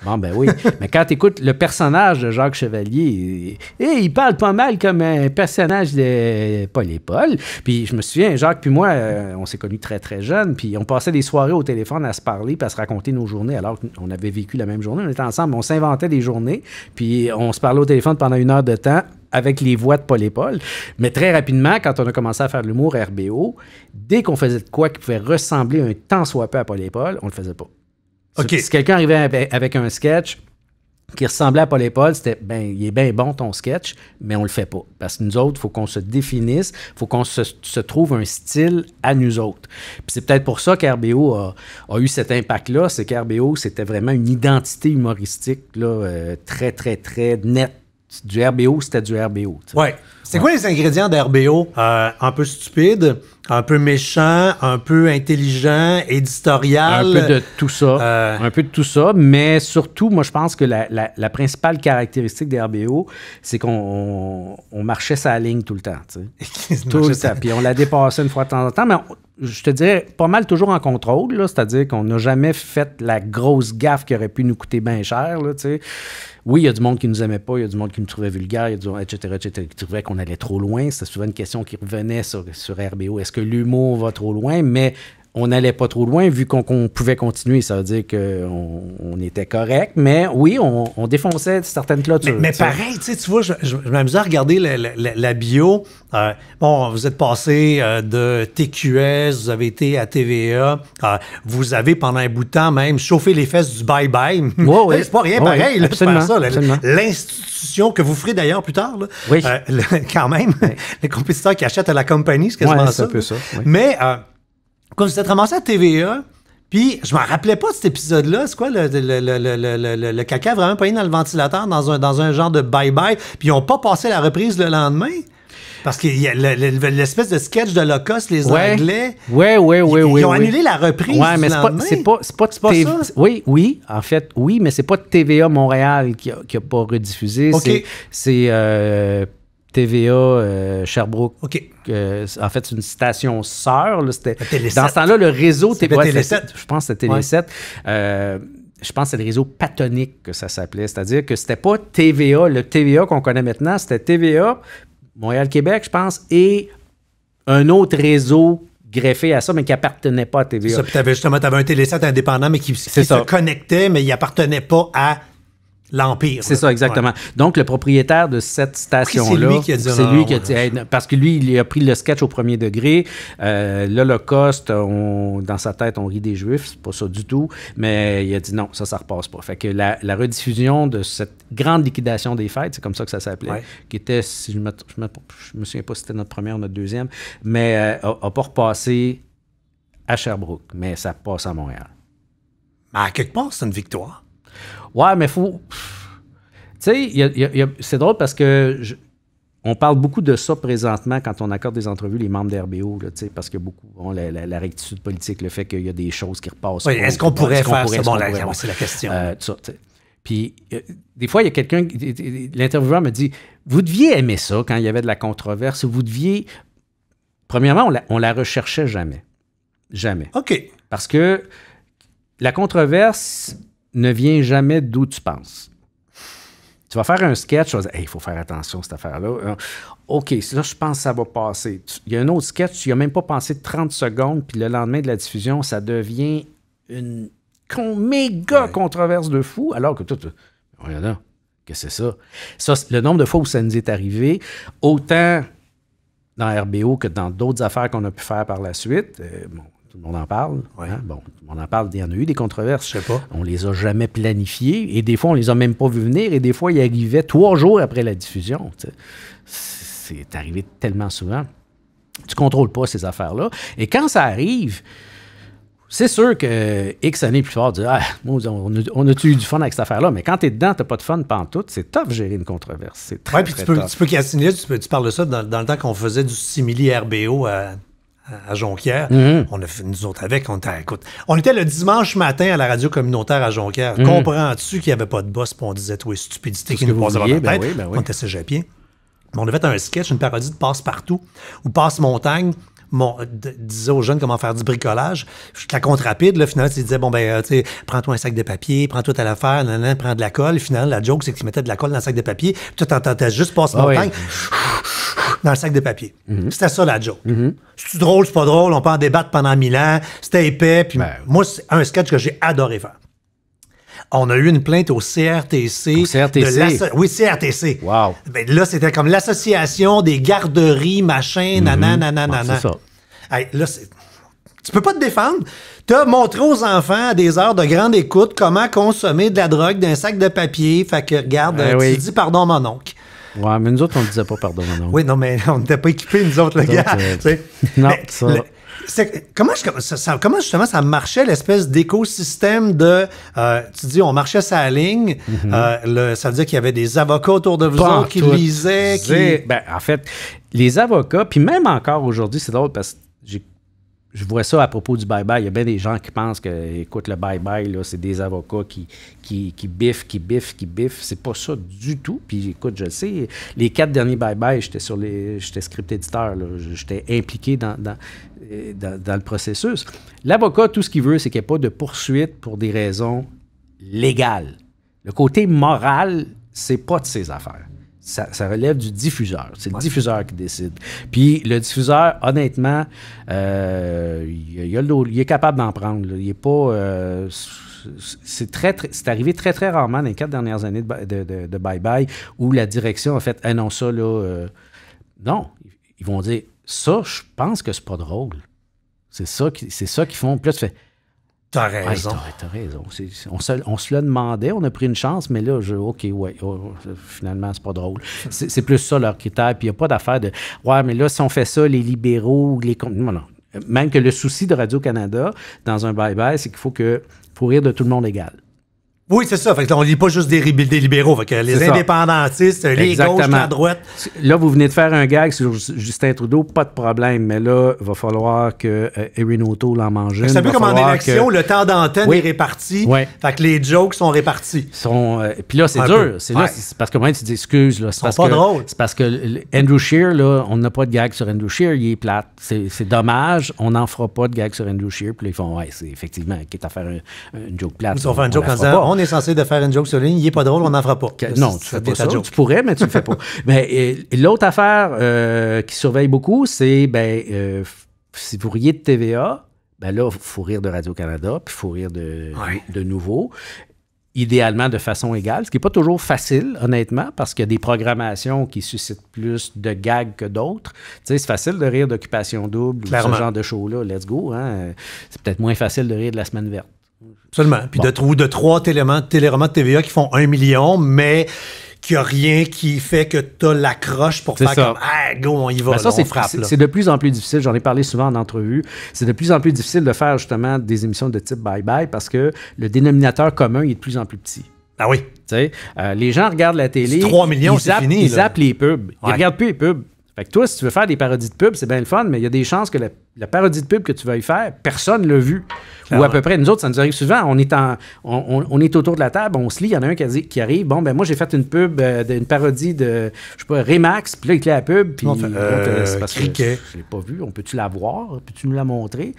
Bon, ben oui. Mais quand tu écoutes le personnage de Jacques Chevalier, il, eh, il, parle pas mal comme un personnage de Paul et Puis je me souviens, Jacques puis moi, euh, on s'est connus très, très jeunes. Puis on passait des soirées au téléphone à se parler puis à se raconter nos journées alors qu'on avait vécu la même journée. On était ensemble, on s'inventait des journées. Puis on se parlait au téléphone pendant une heure de temps avec les voix de Paul et Paul. Mais très rapidement, quand on a commencé à faire de l'humour RBO, dès qu'on faisait quoi qui pouvait ressembler un tant soit peu à Paul et Paul, on le faisait pas. Si, quelqu'un arrivait avec, un sketch, qui ressemblait à Paul et Paul, c'était ben, il est bien bon ton sketch, mais on le fait pas. Parce que nous autres, il faut qu'on se définisse, il faut qu'on se, trouve un style à nous autres. Puis c'est peut-être pour ça qu'RBO a, eu cet impact-là, c'est qu'RBO, c'était vraiment une identité humoristique là, euh, très, très, très nette du RBO, c'était du RBO. Ouais. C'est quoi les ingrédients d'RBO? Euh, un peu stupide, un peu méchant, un peu intelligent, éditorial. Un peu de tout ça. Euh, un peu de tout ça. Mais surtout, moi, je pense que la, principale caractéristique des c'est qu'on marchait sa ligne tout le temps. tout le temps. Puis on la dépassait une fois de temps en temps. Mais je te dirais, pas mal toujours en contrôle, c'est-à-dire qu'on n'a jamais fait la grosse gaffe qui aurait pu nous coûter bien cher. Là, oui, il y a du monde qui nous aimait pas, il y a du monde qui nous trouvait vulgaire, etc., etc., qui trouvait qu'on allait trop loin. C'était souvent une question qui revenait sur, sur RBO. Est-ce que l'humour va trop loin? Mais on n'allait pas trop loin vu qu'on pouvait continuer. Ça veut dire qu'on on était correct, mais oui, on, on défonçait certaines clôtures. Mais, pareil, tu vois, je, je, je m'amusais à regarder la, bio. Euh, bon, vous êtes passé euh, de TQS, vous avez été à TVA, euh, vous avez pendant un bout de temps même chauffé les fesses du bye-bye. C'est pas rien pareil, L'institution que vous ferez d'ailleurs plus tard, quand même, les compétiteurs qui achètent à la compagnie, c'est quasiment ouais, Un peu ça mais quand c'était ramassé à TVA, puis je m'en rappelais pas de cet épisode-là. C'est quoi le, le, le, caca vraiment payé dans le ventilateur dans un, dans un genre de bye-bye. Puis ils ont pas passé la reprise le lendemain. Parce qu'il y a l'espèce de sketch de cost, les ouais. Anglais. Oui, oui, oui. Ils, ont annulé la reprise. Oui, mais c'est pas, pas, pas, ça. Oui, oui, en fait, oui, mais c'est pas TVA Montréal qui a, qui pas rediffusé. Okay. C'est. Euh, TVA euh, Sherbrooke. OK. Euh, en fait, c'est une station sœur. dans ce temps-là, le réseau TVA. je pense que c'était Télé 7. Euh, je pense que c'est le réseau patonique que ça s'appelait. C'est-à-dire que c'était pas TVA, le TVA qu'on connaît maintenant, c'était TVA, Montréal-Québec, je pense, et un autre réseau greffé à ça, mais qui appartenait pas à TVA. avais, justement, tu avais un télésat indépendant, mais qui, se connectait, mais il appartenait pas à l'Empire. C'est ça, exactement. Donc, le propriétaire de cette station-là. C'est lui qui a dit C'est lui qui a dit. Parce que lui, il a pris le sketch au premier degré. Euh, L'Holocauste, dans sa tête, on rit des Juifs. C'est pas ça du tout. Mais il a dit non, ça, ça repasse pas. Fait que la, rediffusion de cette grande liquidation des fêtes, c'est comme ça que ça s'appelait, qui était, je me, souviens pas si c'était notre première ou notre deuxième, mais euh, a, pas repassé à Sherbrooke. Mais ça passe à Montréal. à quelque part, c'est une victoire. Ouais, mais faut. Tu sais, c'est drôle parce que on parle beaucoup de ça présentement quand on accorde des entrevues, les membres d'RBO, parce que beaucoup ont la, rectitude politique, le fait qu'il y a des choses qui repassent. est-ce qu'on pourrait faire C'est la question. Euh, puis, euh, des fois, il y a quelqu'un, l'intervieweur me dit Vous deviez aimer ça quand il y avait de la controverse, vous deviez. Premièrement, on la, la recherchait jamais. Jamais. OK. Parce que la controverse, ne vient jamais d'où tu penses. Tu vas faire un sketch, il faut faire attention à cette affaire-là. Euh, OK, là, je pense que ça va passer. Il y a un autre sketch, tu n'y as même pas pensé 30 secondes, puis le lendemain de la diffusion, ça devient une méga controverse de fou, alors que tout. Regarde, que c'est ça. Ça, le nombre de fois où ça nous est arrivé, autant dans RBO que dans d'autres affaires qu'on a pu faire par la suite. Euh, bon, tout le monde en parle. Hein? Bon, tout le monde en parle. Il y en a eu des controverses. Je sais pas. On les a jamais planifiées. Et des fois, on les a même pas vu venir. Et des fois, ils arrivaient trois jours après la diffusion. C'est arrivé tellement souvent. Tu contrôles pas ces affaires-là. Et quand ça arrive, c'est sûr que X années plus fort, ah, on, a, eu du fun avec cette affaire-là, mais quand tu es dedans, tu pas de fun pantoute, c'est top gérer une controverse. C'est très, ouais, puis tu, peux, tu peux, tu, tu, parles de ça dans, dans le temps qu'on faisait du simili-RBO à à Jonquière. Mhm. On a fait, nous autres avec, on était, écoute, on était le dimanche matin à la radio communautaire à Jonquière. Mhm. Comprends-tu qu'il n'y avait pas de boss, puis on disait, toi, stupidité qui nous passait dans la ben tête. quand oui, ben oui. On était On avait fait un sketch, une parodie de Passe-Partout ou Passe-Montagne mon, disait aux jeunes comment faire du bricolage. Je la compte rapide, le finalement, tu disais, bon, ben, euh, tu prends-toi un sac de papier, prends-toi à l'affaire, nan, prends de la colle. Finalement, la joke, c'est qu'ils mettaient de la colle dans le sac de papier. Puis tu t'entendais juste passer ah, montagne. Dans le sac de papier. Mhm. C'était ça la joke. Mhm. C'est drôle, c'est pas drôle, on peut en débattre pendant mille ans. C'était épais. Puis ben moi, c'est un sketch que j'ai adoré faire. On a eu une plainte au CRTC. Au CRTC? oui, CRTC. Wow. Ben là, c'était comme l'association des garderies, machin, mhm. nanana, c'est ça. là, tu peux pas te défendre. Tu as montré aux enfants à des heures de grande écoute comment consommer de la drogue d'un sac de papier. Fait que, regarde, ben tu dis pardon, mon oncle. Ouais, mais nous autres, on ne disait pas pardon, mon oncle. Oui, non, mais on n'était pas équipés, nous autres, le gars. Euh, non, ça comment, ça, ça, justement ça marchait l'espèce d'écosystème de. Euh, tu dis, on marchait sa ligne. Mhm. euh, ça veut dire qu'il y avait des avocats autour de vous qui lisaient. Qui... Ben, en fait, les avocats, puis même encore aujourd'hui, c'est drôle parce que j'ai je vois ça à propos du bye-bye. Il y a bien des gens qui pensent que, écoute, le bye-bye, c'est des avocats qui, qui, qui biffent, qui biffent, qui biffent. C'est pas ça du tout. Puis, écoute, je le sais, les quatre derniers bye-bye, j'étais sur les, j'étais script éditeur, j'étais impliqué dans dans, le processus. L'avocat, tout ce qu'il veut, c'est qu'il n'y ait pas de poursuite pour des raisons légales. Le côté moral, c'est pas de ses affaires ça, relève du diffuseur. C'est le diffuseur qui décide. Puis le diffuseur, honnêtement, euh, il, est capable d'en prendre. Il est pas. Euh, c'est très, c'est arrivé très, très rarement dans les quatre dernières années de bye-bye où la direction en fait annonce eh ça, là. Euh, non. Ils vont dire Ça, je pense que c'est pas drôle. C'est ça c'est qu'ils font. Puis là, tu fais T'as raison. t'as, raison. On se, on se, le demandait, on a pris une chance, mais là, je, OK, ouais, oh, finalement, c'est pas drôle. C'est, plus ça leur critère. Puis il n'y a pas d'affaire de Ouais, mais là, si on fait ça, les libéraux, les. Non, non. Même que le souci de Radio-Canada dans un bye-bye, c'est qu'il faut que faut rire de tout le monde égal. Oui, c'est ça. Fait que on lit pas juste des, libéraux. Fait que les indépendantistes, les gauches, la droite. Là, vous venez de faire un gag sur Justin Trudeau, pas de problème. Mais là, il va falloir que euh, Erin O'Toole en mange C'est un peu comme en élection, le temps d'antenne est réparti. Fait que les jokes sont répartis. Euh, puis là, c'est dur. C'est parce que moi, tu dis excuse. c'est pas drôle. C'est parce que Andrew Shear, là, on n'a pas de gag sur Andrew Shear. Il est plate. C'est dommage. On n'en fera pas de gag sur Andrew Shear. Puis là, ils font, ouais, c'est effectivement, quitte à faire un, joke plate. Ils un joke en on est censé de faire une joke sur ligne, il est pas drôle, on n'en fera pas. non, tu pourrais, mais tu ne le fais pas. Euh, l'autre affaire euh, qui surveille beaucoup, c'est ben, euh, si vous riez de TVA, ben là, il faut rire de Radio-Canada, puis il faut rire de, nouveau idéalement de façon égale, ce qui n'est pas toujours facile, honnêtement, parce qu'il y a des programmations qui suscitent plus de gags que d'autres. Tu sais, c'est facile de rire d'occupation double ou ce genre de show-là, let's go. Hein. C'est peut-être moins facile de rire de la semaine verte. Absolument. Puis de, trouver de trois téléromans, de TVA qui font un million, mais qu'il n'y a rien qui fait que tu as l'accroche pour faire comme Ah, go, on y va. Ben ça, c'est frappe. C'est de plus en plus difficile. J'en ai parlé souvent en entrevue. C'est de plus en plus difficile de faire justement des émissions de type bye-bye parce que le dénominateur commun est de plus en plus petit. Ah oui. Euh, les gens regardent la télé. 3 millions, ils, zappent, fini, ils les pubs. Ils regardent plus les pubs. Fait que toi, si tu veux faire des parodies de pub, c'est bien le fun, mais il y a des chances que la, parodie de pub que tu veuilles faire, personne ne l'a vu. Ou ah à peu près, nous autres, ça nous arrive souvent. On est, on, est autour de la table, on se lit, il y en a un qui, arrive. Bon, ben moi, j'ai fait une pub, euh, d'une parodie de, je sais pas, Remax, puis là, il clé la pub, puis c'est euh, parce que je l'ai pas vu. On peut-tu la voir? puis tu nous la montrer?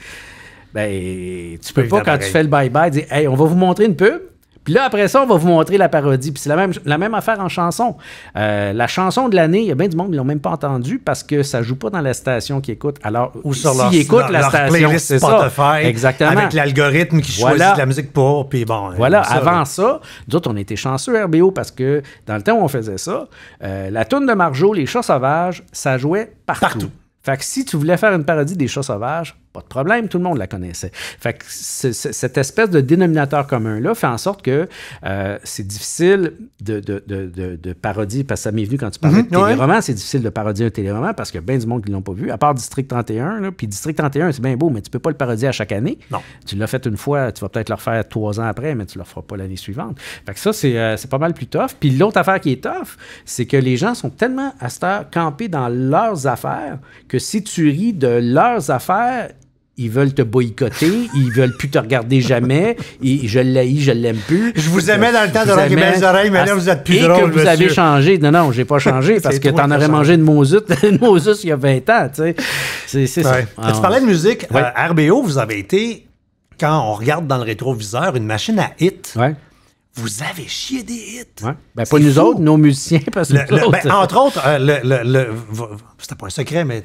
Ben, tu peux pas, quand tu fais le bye-bye, dire, hey, on va vous montrer une pub. Puis là, après ça, on va vous montrer la parodie. Puis c'est la même, la même affaire en chanson. Euh, la chanson de l'année, il y a bien du monde qui ne l'ont même pas entendue parce que ça ne joue pas dans la station qui écoute Alors, ou sur leur, la station, playlist Spotify. Exactement. Avec l'algorithme qui choisit de la musique pour. Puis bon. Hein, voilà. avant ça, nous autres, on était chanceux RBO parce que dans le temps où on faisait ça, euh, la toune de Marjo, Les Chats Sauvages, ça jouait partout. partout. Fait que si tu voulais faire une parodie des Chats Sauvages, pas de problème, tout le monde la connaissait. Fait que cette espèce de dénominateur commun-là fait en sorte que euh, c'est difficile de, de, de, de, parodier, parce que ça m'est venu quand tu parlais mhm. de téléroman, c'est difficile de parodier un téléroman parce que bien du monde qui ne l'ont pas vu, à part District 31. Là, puis District 31, c'est bien beau, mais tu peux pas le parodier à chaque année. Non. Tu l'as fait une fois, tu vas peut-être le refaire trois ans après, mais tu ne le feras pas l'année suivante. Fait que ça, euh, c'est pas mal plus tough. Puis l'autre affaire qui est tough, c'est que les gens sont tellement à cette heure campés dans leurs affaires que si tu ris de leurs affaires, ils veulent te boycotter, ils veulent plus te regarder jamais, et je l'ai, je l'aime plus. Je vous aimais dans le temps de rocker Belles Oreilles, mais là, vous êtes plus drôle, et que vous avez changé. Non, non, j'ai pas changé, parce que t'en aurais mangé de Moses, de il y a 20 ans, tu sais. C'est ah, tu parlais de musique. Euh, RBO, vous avez été, quand on regarde dans le rétroviseur, une machine à hit. Ouais vous avez chié des hits. Ouais. Ben, pas nous autres, nos musiciens, parce que. Ben, entre autres, euh, c'était pas un secret, mais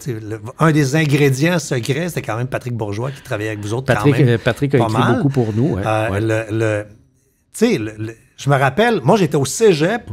un des ingrédients secrets, c'était quand même Patrick Bourgeois qui travaillait avec vous autres. Patrick, quand même, euh, Patrick a écrit beaucoup pour nous. Ouais. Euh, sais, je me rappelle, moi j'étais au cégep,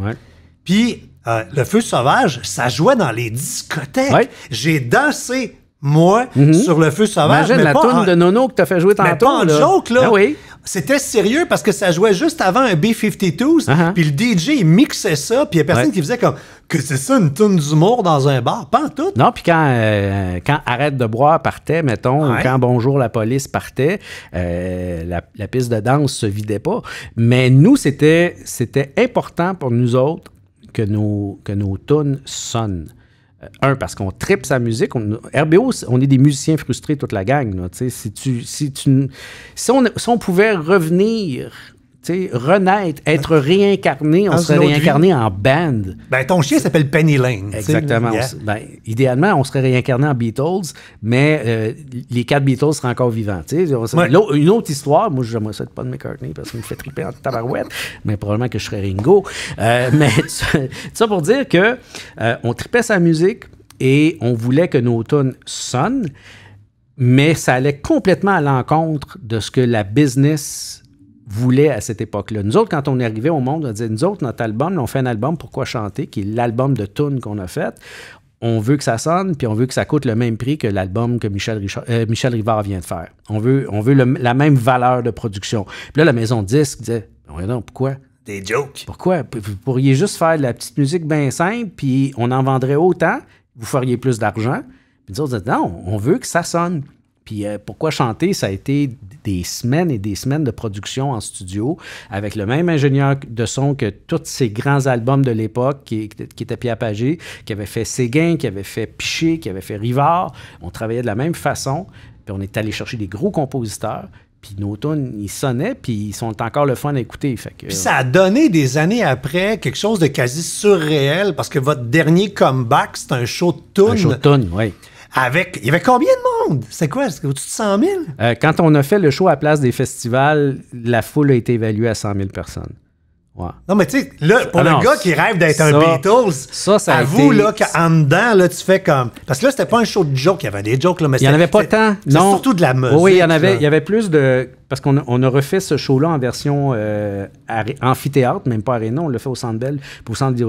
puis le feu sauvage, ça jouait dans les discothèques. J'ai dansé moi, mm-hmm. sur le feu sauvage. Imagine la toune de Nono que t'as fait jouer tantôt. Mais pas en joke, là. Ben oui. C'était sérieux parce que ça jouait juste avant un B-52, uh uh-huh. puis le DJ mixait ça, puis il y a personne qui faisait comme que c'est ça une tune d'humour dans un bar, pas tout. Non, puis quand, euh, quand Arrête de boire partait, mettons, ou quand Bonjour la police partait, euh, la, piste de danse se vidait pas. Mais nous, c'était important pour nous autres que nos, que nos tunes sonnent un, parce qu'on tripe sa musique. On, RBO, on est des musiciens frustrés, toute la gang. si on pouvait revenir renaître, être réincarné, on serait réincarné en band. Ben, ton chien s'appelle Penny Lane. Exactement. Ben, idéalement, on serait réincarné en Beatles, mais euh, les quatre Beatles seraient encore vivants. Une autre histoire, moi, j'aimerais ça être pas de McCartney parce qu'il me fait triper en tabarouette, mais probablement que je serais Ringo. Euh, mais ça pour dire que euh, on tripait sa musique et on voulait que nos tunes sonnent, mais ça allait complètement à l'encontre de ce que la business voulait à cette époque-là. Nous autres, quand on est arrivé au monde, on disait, nous autres, notre album, on fait un album Pourquoi chanter, qui est l'album de tunes qu'on a fait. On veut que ça sonne, puis on veut que ça coûte le même prix que l'album que Michel, euh, Michel, Rivard vient de faire. On veut, on veut la même valeur de production. Puis là, la maison disque disait, non, pourquoi? Des jokes. Pourquoi? Vous pourriez juste faire de la petite musique bien simple, puis on en vendrait autant, vous feriez plus d'argent. Puis nous autres, non, on veut que ça sonne. Puis euh, pourquoi chanter, ça a été des semaines et des semaines de production en studio avec le même ingénieur de son que tous ces grands albums de l'époque qui, étaient était Pierre Pagé, qui avait fait Séguin, qui avait fait Piché, qui avait fait Rivard. On travaillait de la même façon. Puis on est allé chercher des gros compositeurs. Puis nos tunes, ils sonnaient, puis ils sont encore le fun à écouter. Puis ça a donné des années après quelque chose de quasi surréel, parce que votre dernier comeback, c'est un show de Un show de tunes, oui. Avec, il y avait combien de monde? C'est quoi? Au-dessus de 100 000? Euh, quand on a fait le show à place des festivals, la foule a été évaluée à 100 000 personnes. Non, mais tu sais, là, ah pour le gars qui rêve d'être un Beatles, ça, avoue qu'en dedans, tu fais comme. Parce que là, c'était pas un show de jokes, il y avait des jokes, là, mais Il y en avait pas tant. Non. surtout de la musique. Oui, il y en avait, il y avait plus de. Parce qu'on a refait ce show-là en version euh, amphithéâtre, même pas à aréna, on l'a fait au Centre Bell pour au Centre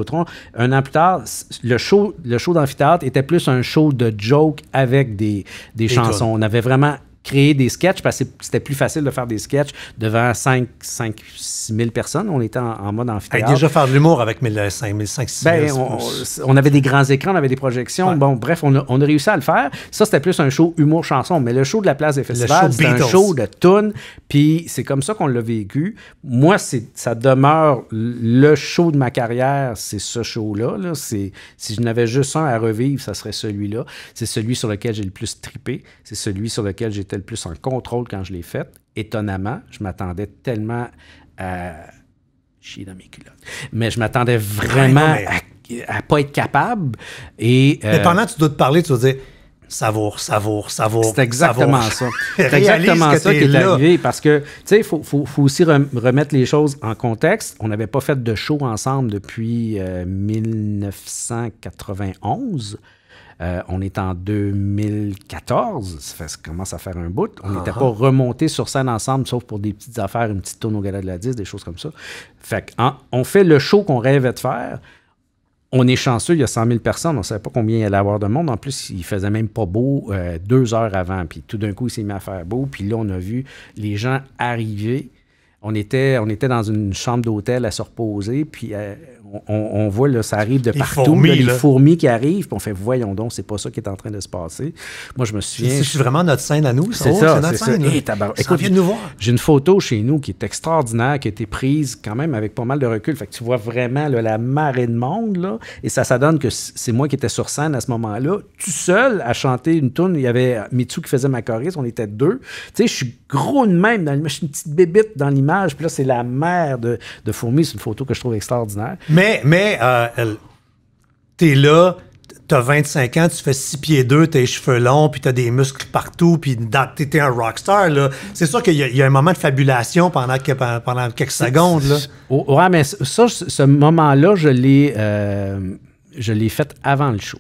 Un an plus tard, le show, le show d'amphithéâtre était plus un show de jokes avec des, chansons. On avait vraiment créer des sketchs parce que c'était plus facile de faire des sketchs devant 5, 5 6 000 personnes. On était en, mode amphithéâtre. Hey, déjà faire de l'humour avec 1 5 5 6 ben, On, on, avait des grands écrans, on avait des projections. Bon, bref, on a, on a, réussi à le faire. Ça, c'était plus un show humour-chanson. Mais le show de la place des festivals, c'était un show de tunes. Puis c'est comme ça qu'on l'a vécu. Moi, ça demeure le show de ma carrière, c'est ce show-là. Là. Si je n'avais juste un à revivre, ça serait celui-là. C'est celui sur lequel j'ai le plus tripé. C'est celui sur lequel j'étais plus en contrôle quand je l'ai faite. Étonnamment, je m'attendais tellement à chier dans mes culottes. Mais je m'attendais vraiment à, ne pas être capable. Et, euh, pendant que tu dois te parler, tu vas dire savoure, ça savoure. C'est exactement ça. C'est exactement ça qui est arrivé parce que, tu sais, il faut, aussi remettre les choses en contexte. On n'avait pas fait de show ensemble depuis 1991. Euh, euh, on est en 2014, ça, commence à faire un bout. On n'était ah pas ah. remonté sur scène ensemble, sauf pour des petites affaires, une petite tournoi au Gala de la 10, des choses comme ça. Fait hein, on fait le show qu'on rêvait de faire. On est chanceux, il y a 100 000 personnes, on ne savait pas combien il allait avoir de monde. En plus, il faisait même pas beau euh, deux heures avant. Puis tout d'un coup, il s'est mis à faire beau. Puis là, on a vu les gens arriver on était, on était dans une chambre d'hôtel à se reposer, puis euh, on, voit, là, ça arrive de partout, là, les fourmis qui arrivent, puis on fait, voyons donc, c'est pas ça qui est en train de se passer. Moi, je me souviens... C'est vraiment notre scène à nous, oh, c'est ça, c'est eh, ça. Hey, Écoute, de nous voir. J'ai une photo chez nous qui est extraordinaire, qui a été prise quand même avec pas mal de recul, fait que tu vois vraiment la marée de monde, là, et ça, ça donne que c'est moi qui étais sur scène à ce moment-là, tout seul à chanter une tune. il y avait Mitsu qui faisait ma choriste, on était deux. Tu sais, je suis gros de même, dans je suis une petite bébite dans l'image, puis là, c'est la mère de, fourmis. C'est une photo que je trouve extraordinaire. Mais, mais euh, t'es là, t'as 25 ans, tu fais 6 pieds 2, t'as les cheveux longs, puis t'as des muscles partout, puis t'es un rockstar, là. C'est sûr qu'il y, a un moment de fabulation pendant, que, pendant quelques secondes, là. mais ça, ce moment-là, euh, je l'ai fait avant le show.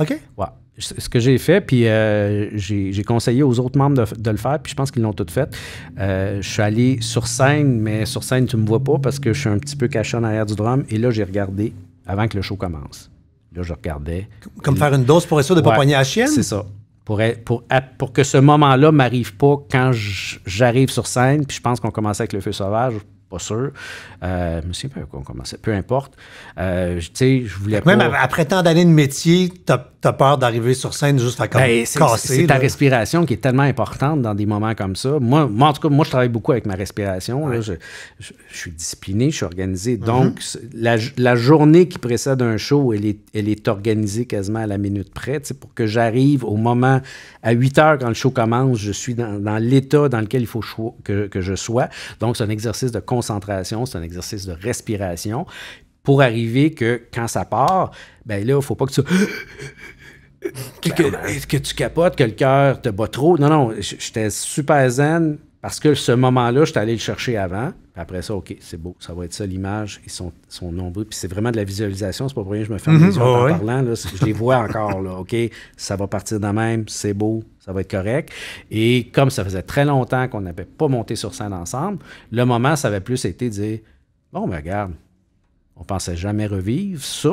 OK? Ouais ce que j'ai fait, puis euh, j'ai conseillé aux autres membres de, le faire, puis je pense qu'ils l'ont tout fait. Euh, je suis allé sur scène, mais sur scène, tu me vois pas parce que je suis un petit peu caché en arrière du drum. Et là, j'ai regardé avant que le show commence. Là, je regardais. Comme faire une dose pour être sûr de ne pas pogner la chienne? C'est ça. Pour, pour, pour que ce moment-là m'arrive pas quand j'arrive sur scène, puis je pense qu'on commençait avec le feu sauvage, pas sûr. Euh, je sais pas on commençait, peu importe. Euh, tu sais, je voulais Même pas... après tant d'années de métier, top t'as peur d'arriver sur scène juste à ben, casser. C'est ta respiration qui est tellement importante dans des moments comme ça. Moi, moi en tout cas, moi, je travaille beaucoup avec ma respiration. je, je, suis discipliné, je suis organisé. Mm-hmm. Donc, la, la, journée qui précède un show, elle est, elle est organisée quasiment à la minute près pour que j'arrive au moment, à 8 heures, quand le show commence, je suis dans, dans l'état dans lequel il faut que, que je sois. Donc, c'est un exercice de concentration, c'est un exercice de respiration pour arriver que quand ça part, ben là, il faut pas que tu. Que, tu capotes, que le cœur te bat trop. Non, non, j'étais super zen parce que ce moment-là, j'étais allé le chercher avant. Après ça, OK, c'est beau, ça va être ça l'image. Ils sont, nombreux. Puis c'est vraiment de la visualisation. C'est pas pour rien que je me ferme les mhm. yeux en oh, parlant. je les vois encore. Là, OK, ça va partir de même, c'est beau, ça va être correct. Et comme ça faisait très longtemps qu'on n'avait pas monté sur scène ensemble, le moment, ça avait plus été de dire Bon, mais regarde, on pensait jamais revivre ça.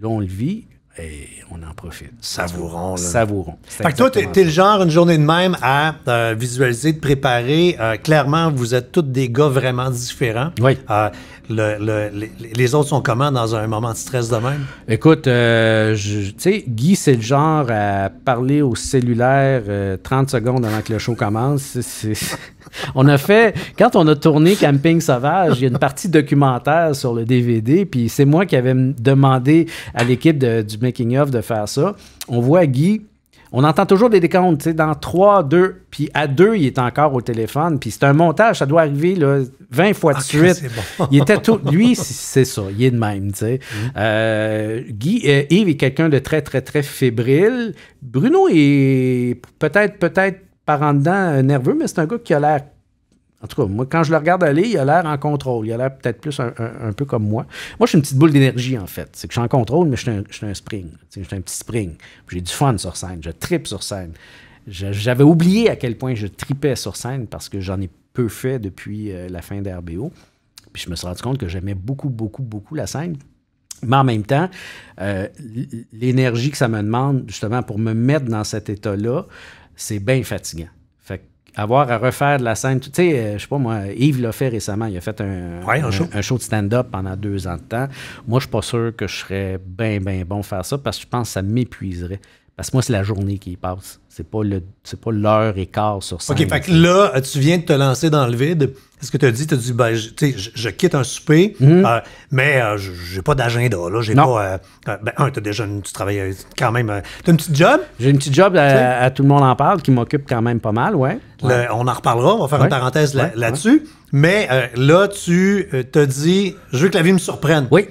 Là, on le vit et on en profite. Savourons. Savourons. Fait que toi, t'es, le genre, une journée de même, à euh, visualiser, de préparer. Euh, clairement, vous êtes tous des gars vraiment différents. Oui. Euh, les, autres sont comment dans un moment de stress de même? Écoute, tu sais, Guy, c'est le genre à parler au cellulaire 30 secondes avant que le show commence. C'est on a fait, quand on a tourné Camping Sauvage, il y a une partie documentaire sur le DVD, puis c'est moi qui avais demandé à l'équipe du Making of de faire ça. On voit Guy on entend toujours des décomptes, dans 3, 2, puis à 2, il est encore au téléphone, puis c'est un montage, ça doit arriver là, 20 fois de ah, suite. il était tout, lui, c'est ça, il est de même, tu sais. Mm. Euh, Guy, euh, Yves est quelqu'un de très, très, très fébrile. Bruno est peut-être, peut-être par dedans euh, nerveux, mais c'est un gars qui a l'air en tout cas, moi, quand je le regarde aller, il a l'air en contrôle. Il a l'air peut-être plus un, peu comme moi. Moi, je suis une petite boule d'énergie, en fait. C'est que je suis en contrôle, mais je suis un, spring. Je suis un petit spring. J'ai du fun sur scène. Je trippe sur scène. J'avais oublié à quel point je tripais sur scène parce que j'en ai peu fait depuis euh, la fin d'RBO. Puis je me suis rendu compte que j'aimais beaucoup, beaucoup, beaucoup la scène. Mais en même temps, euh, l'énergie que ça me demande, justement, pour me mettre dans cet état-là, c'est bien fatigant. Fait avoir à refaire de la scène, tu sais, euh, je sais pas moi, Yves l'a fait récemment, il a fait un, show. de stand-up pendant deux ans de temps. Moi, je suis pas sûr que je serais bien, bien bon faire ça parce que je pense que ça m'épuiserait. Parce que moi, c'est la journée qui passe. C'est pas le, c'est pas l'heure et quart sur ça. OK, fait que là, tu viens de te lancer dans le vide. Est-ce que tu as dit, tu as dit, ben, je, je, je quitte un souper, mhm. euh, mais euh, je j'ai pas d'agenda, là. J'ai euh, ben, un, as déjà tu travailles quand même. tu as une petite job? J'ai une petite job, à, Tout le monde en parle, qui m'occupe quand même pas mal, ouais. on en reparlera, on va faire une parenthèse là-dessus. mais là, tu te dis, je veux que la vie me surprenne. Oui.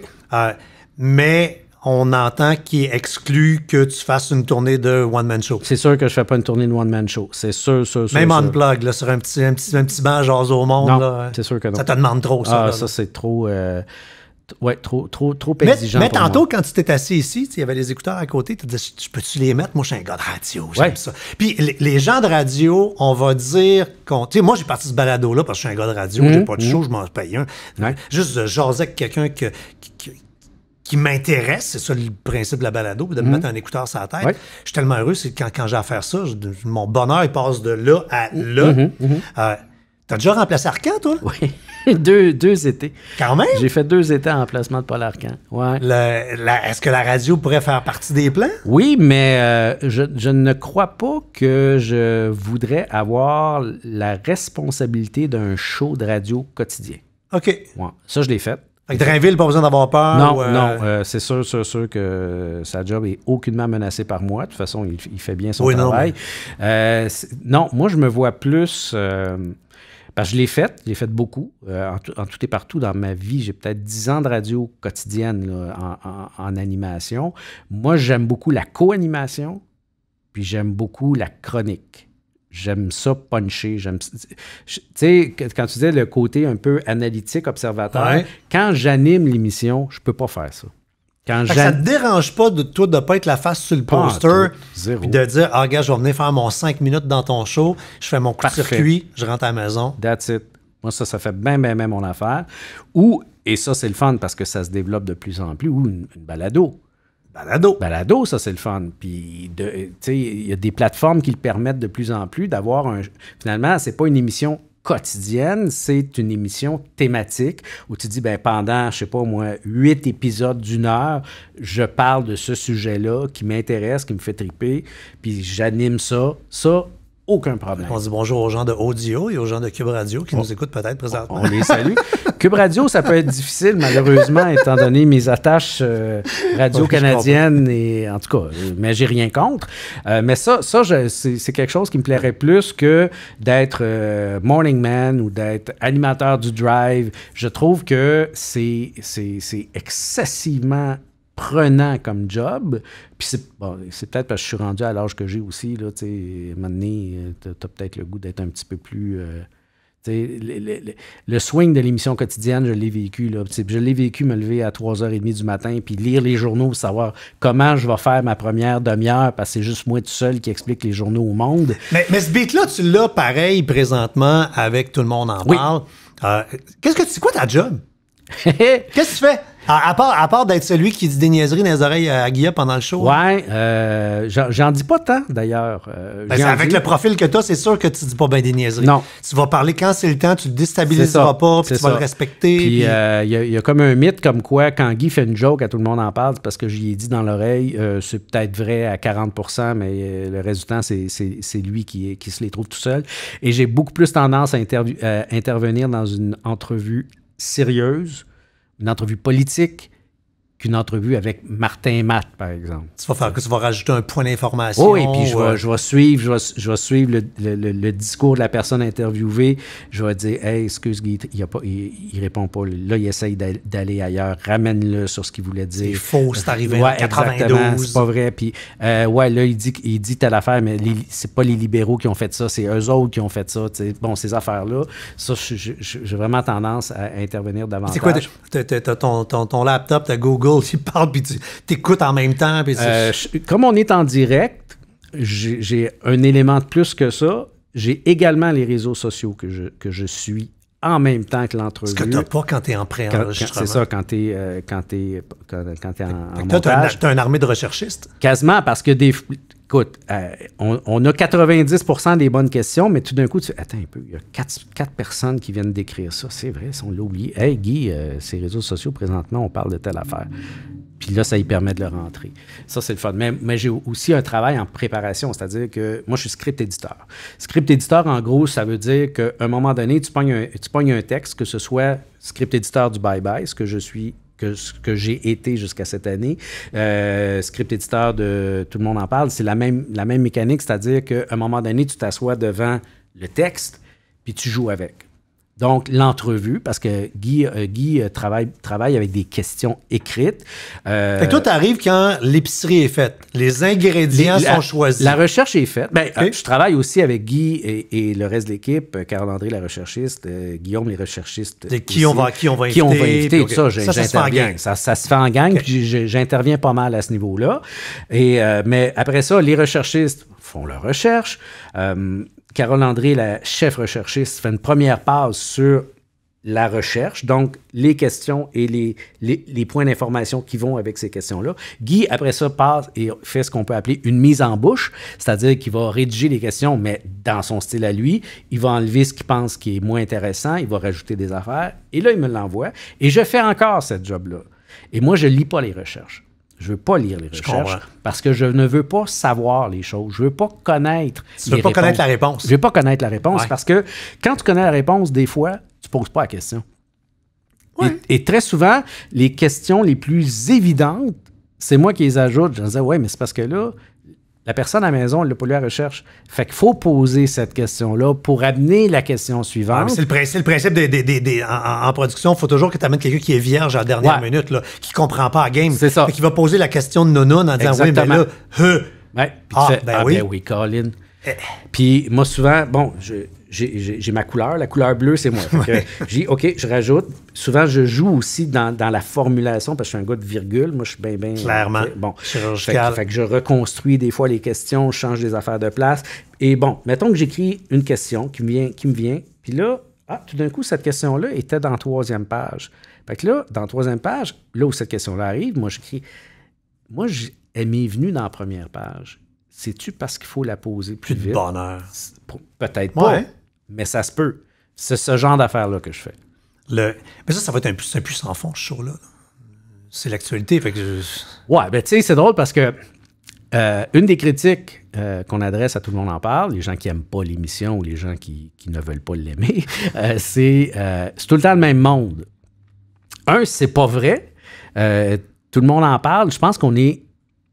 mais on entend qu'il est exclu que tu fasses une tournée de one-man show. C'est sûr que je fais pas une tournée de one-man show. C'est sûr, sûr, sûr. Même sûr. plug là, sur un petit, un petit, un petit au monde. c'est sûr que non. Ça te demande trop, ça. Ah, ça, c'est trop... Euh, ouais, trop, trop, trop exigeant. Mais, mais tantôt, quand tu t'es assis ici, il y avait les écouteurs à côté, tu te disais, peux-tu les mettre? Moi, je suis un gars de radio, j'aime ça. Puis les, gens de radio, on va dire sais, moi, j'ai parti de ce balado-là parce que je suis un gars de radio, Je j'ai mmh, pas de show, mmh. je m'en paye un. Juste, genre avec quelqu'un que, qui, qui m'intéresse, c'est ça le principe de la balado, de me mhm. mettre un écouteur sur la tête. Je suis tellement heureux, c'est quand, quand j'ai à faire ça, mon bonheur passe de là à là. Mhm, mhm. Euh, t'as déjà remplacé Arcan, toi? Oui, deux, deux étés. Quand même? J'ai fait deux étés en remplacement de Paul Arcan. Ouais. Est-ce que la radio pourrait faire partie des plans? Oui, mais euh, je, ne crois pas que je voudrais avoir la responsabilité d'un show de radio quotidien. OK. Ça, je l'ai fait. Avec Drainville, pas besoin d'avoir peur. Non, euh, non, euh, c'est sûr, sûr, sûr que sa job est aucunement menacée par moi. De toute façon, il, fait bien son travail. Euh, non, moi, je me vois plus. Parce que je l'ai fait, je l'ai beaucoup. en, tout, et partout dans ma vie, j'ai peut-être 10 ans de radio quotidienne en, en, animation. Moi, j'aime beaucoup la co-animation, puis j'aime beaucoup la chronique j'aime ça puncher. tu sais, quand tu disais le côté un peu analytique, observateur, quand j'anime l'émission, je peux pas faire ça. Quand ça te dérange pas de toi de pas être la face sur le poster et de dire ah gars je vais venir faire mon 5 minutes dans ton show, je fais mon coup de circuit, je rentre à la maison. That's it. Moi ça ça fait bien bien bien mon affaire. Ou et ça c'est le fun parce que ça se développe de plus en plus ou une, une balado. Balado. Balado, ça, c'est le fun. Puis, tu sais, il y a des plateformes qui le permettent de plus en plus d'avoir un. Finalement, c'est pas une émission quotidienne, c'est une émission thématique où tu dis, ben, pendant, je sais pas au moins huit épisodes d'une heure, je parle de ce sujet-là qui m'intéresse, qui me fait triper, puis j'anime ça. Ça, aucun problème. On dit bonjour aux gens de Audio et aux gens de Cube Radio qui nous écoutent peut-être présentement. On les salue. Cube Radio, ça peut être difficile, malheureusement, étant donné mes attaches euh, radio-canadiennes et en tout cas, mais j'ai rien contre. Euh, mais ça, ça c'est quelque chose qui me plairait plus que d'être euh, morning man ou d'être animateur du drive. Je trouve que c'est excessivement prenant comme job. Puis c'est peut-être parce que je suis rendu à l'âge que j'ai aussi. Là, à un moment donné, tu as, peut-être le goût d'être un petit peu plus. Euh, le, swing de l'émission quotidienne, je l'ai vécu. Là. Je l'ai vécu me lever à 3h30 du matin, puis lire les journaux, savoir comment je vais faire ma première demi-heure, parce que c'est juste moi tout seul qui explique les journaux au monde. Mais, ce beat-là, tu l'as pareil présentement avec Tout le monde en parle. Euh, qu'est-ce que tu quoi ta job? Qu'est-ce que tu fais? À, part, d'être celui qui dit des niaiseries dans les oreilles à Guilla pendant le show. Hein? Ouais, euh, j'en dis pas tant, d'ailleurs. Euh, ben, avec le profil que t'as, c'est sûr que tu dis pas bien des niaiseries. Non. Tu vas parler quand c'est le temps, tu le déstabiliseras pas, puis tu vas le respecter. Puis euh, il y, a comme un mythe comme quoi, quand Guy fait une joke, à tout le monde en parle, parce que j'y ai dit dans l'oreille, c'est peut-être vrai à 40 mais le résultat, c'est lui qui, qui se les trouve tout seul. Et j'ai beaucoup plus tendance à intervenir dans une entrevue sérieuse une entrevue politique, qu'une entrevue avec Martin Matt, par exemple. Tu vas faire que tu vas rajouter un point d'information. Oui, oh, et puis je vais, euh, je vais suivre, je vais, je vais suivre le, le, discours de la personne interviewée. Je vais dire, hey, excuse Guy, il, a pas, il, répond pas. Là, il essaye d'aller ailleurs. Ramène-le sur ce qu'il voulait dire. c'est faux, c'est arrivé ouais, 92. Exactement, c'est pas vrai. Puis, euh, ouais, là, il dit, il dit telle affaire, mais c'est pas les libéraux qui ont fait ça, c'est eux autres qui ont fait ça. Bon, ces affaires-là, ça, j'ai vraiment tendance à intervenir davantage. C'est quoi, ton, ton, ton laptop, ta Google Google, tu écoutes en même temps. Euh, comme on est en direct, j'ai un élément de plus que ça. J'ai également les réseaux sociaux que je, que je suis en même temps que l'entrevue. Ce que tu n'as pas quand tu es en pré-enregistrement. C'est ça, quand tu es, euh, quand es, quand, en, Tu as, un, armée de recherchistes. Quasiment, parce que des, écoute, euh, on, a 90 des bonnes questions, mais tout d'un coup, tu attends un peu, il y a quatre, personnes qui viennent d'écrire ça. C'est vrai, on l'a oublié. Hey, Guy, euh, ces réseaux sociaux, présentement, on parle de telle affaire. Puis là, ça y permet de le rentrer. Ça, c'est le fun. Mais, j'ai aussi un travail en préparation, c'est-à-dire que moi, je suis script éditeur. Script éditeur, en gros, ça veut dire qu'à un moment donné, tu pognes un, tu pognes un texte, que ce soit script éditeur du Bye Bye, ce que je suis que que j'ai été jusqu'à cette année. Euh, script éditeur de Tout le monde en parle, c'est la même, la même mécanique, c'est-à-dire qu'à un moment donné, tu t'assois devant le texte, puis tu joues avec. Donc, l'entrevue, parce que Guy, euh, Guy euh, travaille, travaille avec des questions écrites. Euh, fait que toi, arrives quand l'épicerie est faite. Les ingrédients sont choisis. La recherche est faite. Ben, Je travaille aussi avec Guy et, le reste de l'équipe, euh, Carl-André, la recherchiste, Guillaume, les recherchistes. Qui on, va, qui on va inviter. Qui on va inviter, tout ça. Ça, se fait en gang. Ça, se fait en gang, puis j'interviens pas mal à ce niveau-là. Et, mais après ça, les recherchistes font leur recherche. Euh, Carole André, la chef recherchiste, fait une première pause sur la recherche, donc les questions et les, les, les points d'information qui vont avec ces questions-là. Guy, après ça, passe et fait ce qu'on peut appeler une mise en bouche, c'est-à-dire qu'il va rédiger les questions, mais dans son style à lui. Il va enlever ce qu'il pense qui est moins intéressant, il va rajouter des affaires, et là, il me l'envoie. Et je fais encore cette job-là. Et moi, je ne lis pas les recherches. Je ne veux pas lire les recherches parce que je ne veux pas savoir les choses. Je ne veux pas connaître. Je ne veux pas connaître la réponse. Je ne veux pas connaître la réponse parce que quand tu connais la réponse, des fois, tu ne poses pas la question. Et, très souvent, les questions les plus évidentes, c'est moi qui les ajoute. Je disais, ouais, mais c'est parce que là, la personne à la maison, le l'a recherche. Fait qu'il faut poser cette question-là pour amener la question suivante. c'est le principe, le principe des, en, production. Il faut toujours que tu amènes quelqu'un qui est vierge à dernière minute, là, qui comprend pas la game. C'est ça. Qui va poser la question de Nonon en disant Oui, mais là, euh, ah, ben, ah ben oui. Colin. Eh. Puis moi, souvent, bon, je, j'ai ma couleur, la couleur bleue, c'est moi. J'ai OK, je rajoute. Souvent, je joue aussi dans, la formulation, parce que je suis un gars de virgule. Moi, je suis bien, bien. Clairement. bon. que je reconstruis des fois les questions, je change des affaires de place. Et bon, mettons que j'écris une question qui me vient, qui me vient puis là, ah, tout d'un coup, cette question-là était dans la troisième page. Fait que là, dans la troisième page, là où cette question-là arrive, moi, j'écris. Moi, elle m'est venue dans la première page. C'est-tu parce qu'il faut la poser plus, vite? bonheur. Peut-être ouais. pas mais ça se peut. C'est ce genre d'affaires-là que je fais. Le... Mais ça, ça va être un, un plus fond, ce show-là. C'est l'actualité. Ouais, ben tu sais, c'est drôle parce que euh, une des critiques euh, qu'on adresse à tout le monde en parle, les gens qui n'aiment pas l'émission ou les gens qui, ne veulent pas l'aimer, euh, euh, c'est tout le temps le même monde. Un, c'est pas vrai. tout le monde en parle. Je pense qu'on est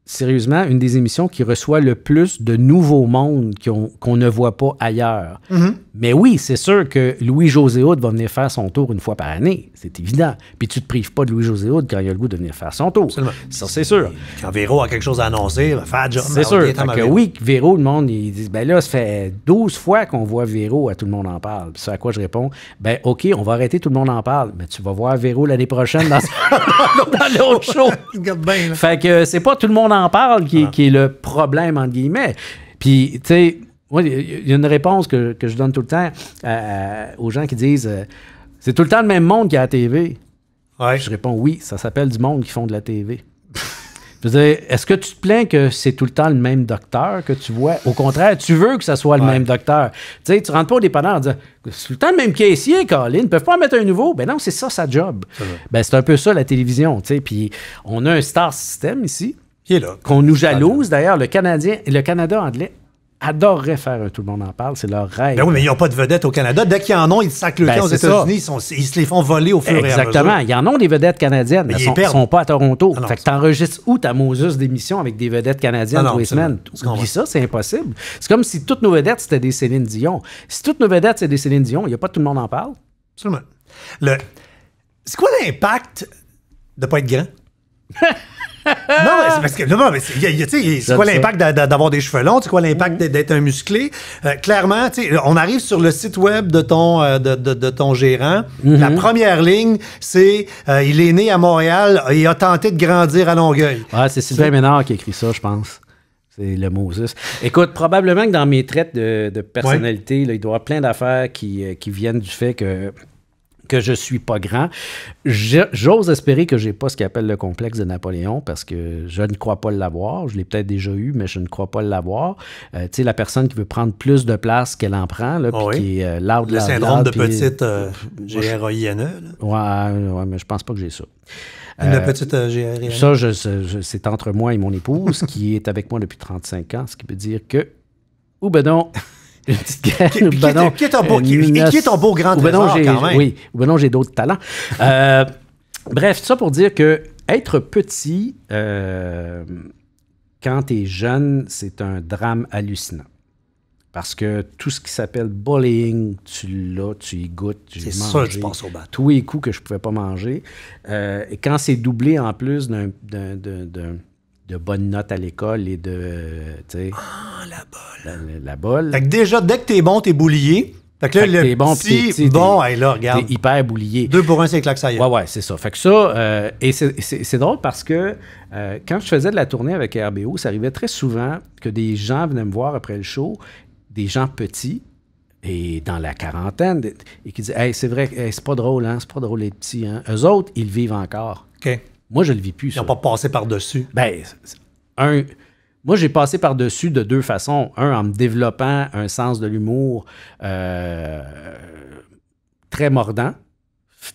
sérieusement une des émissions qui reçoit le plus de nouveaux mondes qu'on ne voit pas ailleurs. Mm-hmm. Mais oui, c'est sûr que Louis-José va venir faire son tour une fois par année. C'est évident. Puis tu te prives pas de Louis-José Houd quand il a le goût de venir faire son tour. Ça, c'est sûr. Quand Véro a quelque chose à annoncer, il va faire job. C'est sûr. Que oui, Véro, le monde, ils disent, ben là, ça fait 12 fois qu'on voit Véro à Tout le monde en parle. Puis à quoi je réponds, ben OK, on va arrêter Tout le monde en parle, mais tu vas voir Véro l'année prochaine dans, l'autre show. fait que euh, c'est pas Tout le monde en en parle ah. qui, est le problème, entre guillemets. Puis, tu sais, il y a une réponse que, je donne tout le temps euh, euh, aux gens qui disent euh, c'est tout le temps le même monde qui a la TV. Je réponds oui, ça s'appelle du monde qui font de la TV. est-ce que tu te plains que c'est tout le temps le même docteur que tu vois? Au contraire, tu veux que ça soit le même docteur. Tu sais, tu rentres pas au dépanneur en disant c'est tout le temps le même caissier, Colin, ils peuvent pas mettre un nouveau. Ben non, c'est ça sa job. Ben c'est un peu ça la télévision, tu sais. Puis on a un star system ici qu'on nous jalouse, d'ailleurs. Le Canadien, le Canada anglais adorerait faire Tout le monde en parle, c'est leur rêve. Ben oui, mais ils n'ont pas de vedettes au Canada. Dès qu'ils en ont, ils sacent le ben, aux États-Unis, ils, se les font voler au fur et à mesure. Exactement, ils en ont des vedettes canadiennes, mais, ils ne sont, pas à Toronto. Ah fait que t'enregistres où ta Moses d'émission avec des vedettes canadiennes ah tous les semaines? dit ça, c'est impossible. C'est comme si toutes nos vedettes, c'était des Céline Dion. Si toutes nos vedettes, c'est des Céline Dion, il n'y a pas Tout le monde en parle. Absolument. Le... C'est quoi l'impact de ne pas être grand? non, c'est parce que. c'est quoi l'impact d'avoir des cheveux longs? C'est quoi l'impact mm-hmm. d'être un musclé? Euh, clairement, on arrive sur le site web de ton, euh, de, ton gérant. Mm-hmm. La première ligne, c'est euh, il est né à Montréal et a tenté de grandir à Longueuil. Ouais, c'est Sylvain Ménard qui écrit ça, je pense. C'est le Moses. Écoute, probablement que dans mes traites de, personnalité, il doit y avoir plein d'affaires qui, qui viennent du fait que que je suis pas grand. J'ose espérer que j'ai pas ce qu'appelle le complexe de Napoléon parce que je ne crois pas l'avoir. Je l'ai peut-être déjà eu, mais je ne crois pas l'avoir. Euh, tu sais, la personne qui veut prendre plus de place qu'elle en prend, puis qui est euh, loud, Le syndrome de petite euh, e, Ouais, mais je pense pas que j'ai ça. Une euh, petite GRINE. Ça, c'est entre moi et mon épouse qui est avec moi depuis 35 ans, ce qui veut dire que... Ou ben non une Qui, est, ton beau, qui, est ton euh, beau grand ben trésor, quand même. Oui, ben non, j'ai d'autres talents. euh, bref, ça pour dire que être petit, euh, quand t'es jeune, c'est un drame hallucinant. Parce que tout ce qui s'appelle bullying, tu l'as, tu y goûtes. C'est ça, je pense au bateau. Tous les coups que je pouvais pas manger. Euh, et quand c'est doublé en plus d'un de bonnes notes à l'école et de. Ah, la bolle. La, bolle. Fait que déjà, dès que t'es bon, t'es boulié. Fait que là, le es bon, petit, bon, là, regarde. T'es hyper boulié. Deux pour un, c'est claque, ça y est. Ouais, ouais, c'est ça. Fait que ça, euh, et c'est drôle parce que euh, quand je faisais de la tournée avec RBO, ça arrivait très souvent que des gens venaient me voir après le show, des gens petits et dans la quarantaine, et qui disaient, hey, c'est vrai, c'est pas drôle, hein, c'est pas drôle les petits, hein. Eux autres, ils vivent encore. OK. Moi, je le vis plus. Ils n'ont pas passé par-dessus. Ben, un. Moi, j'ai passé par-dessus de deux façons. Un, en me développant un sens de l'humour euh, très mordant.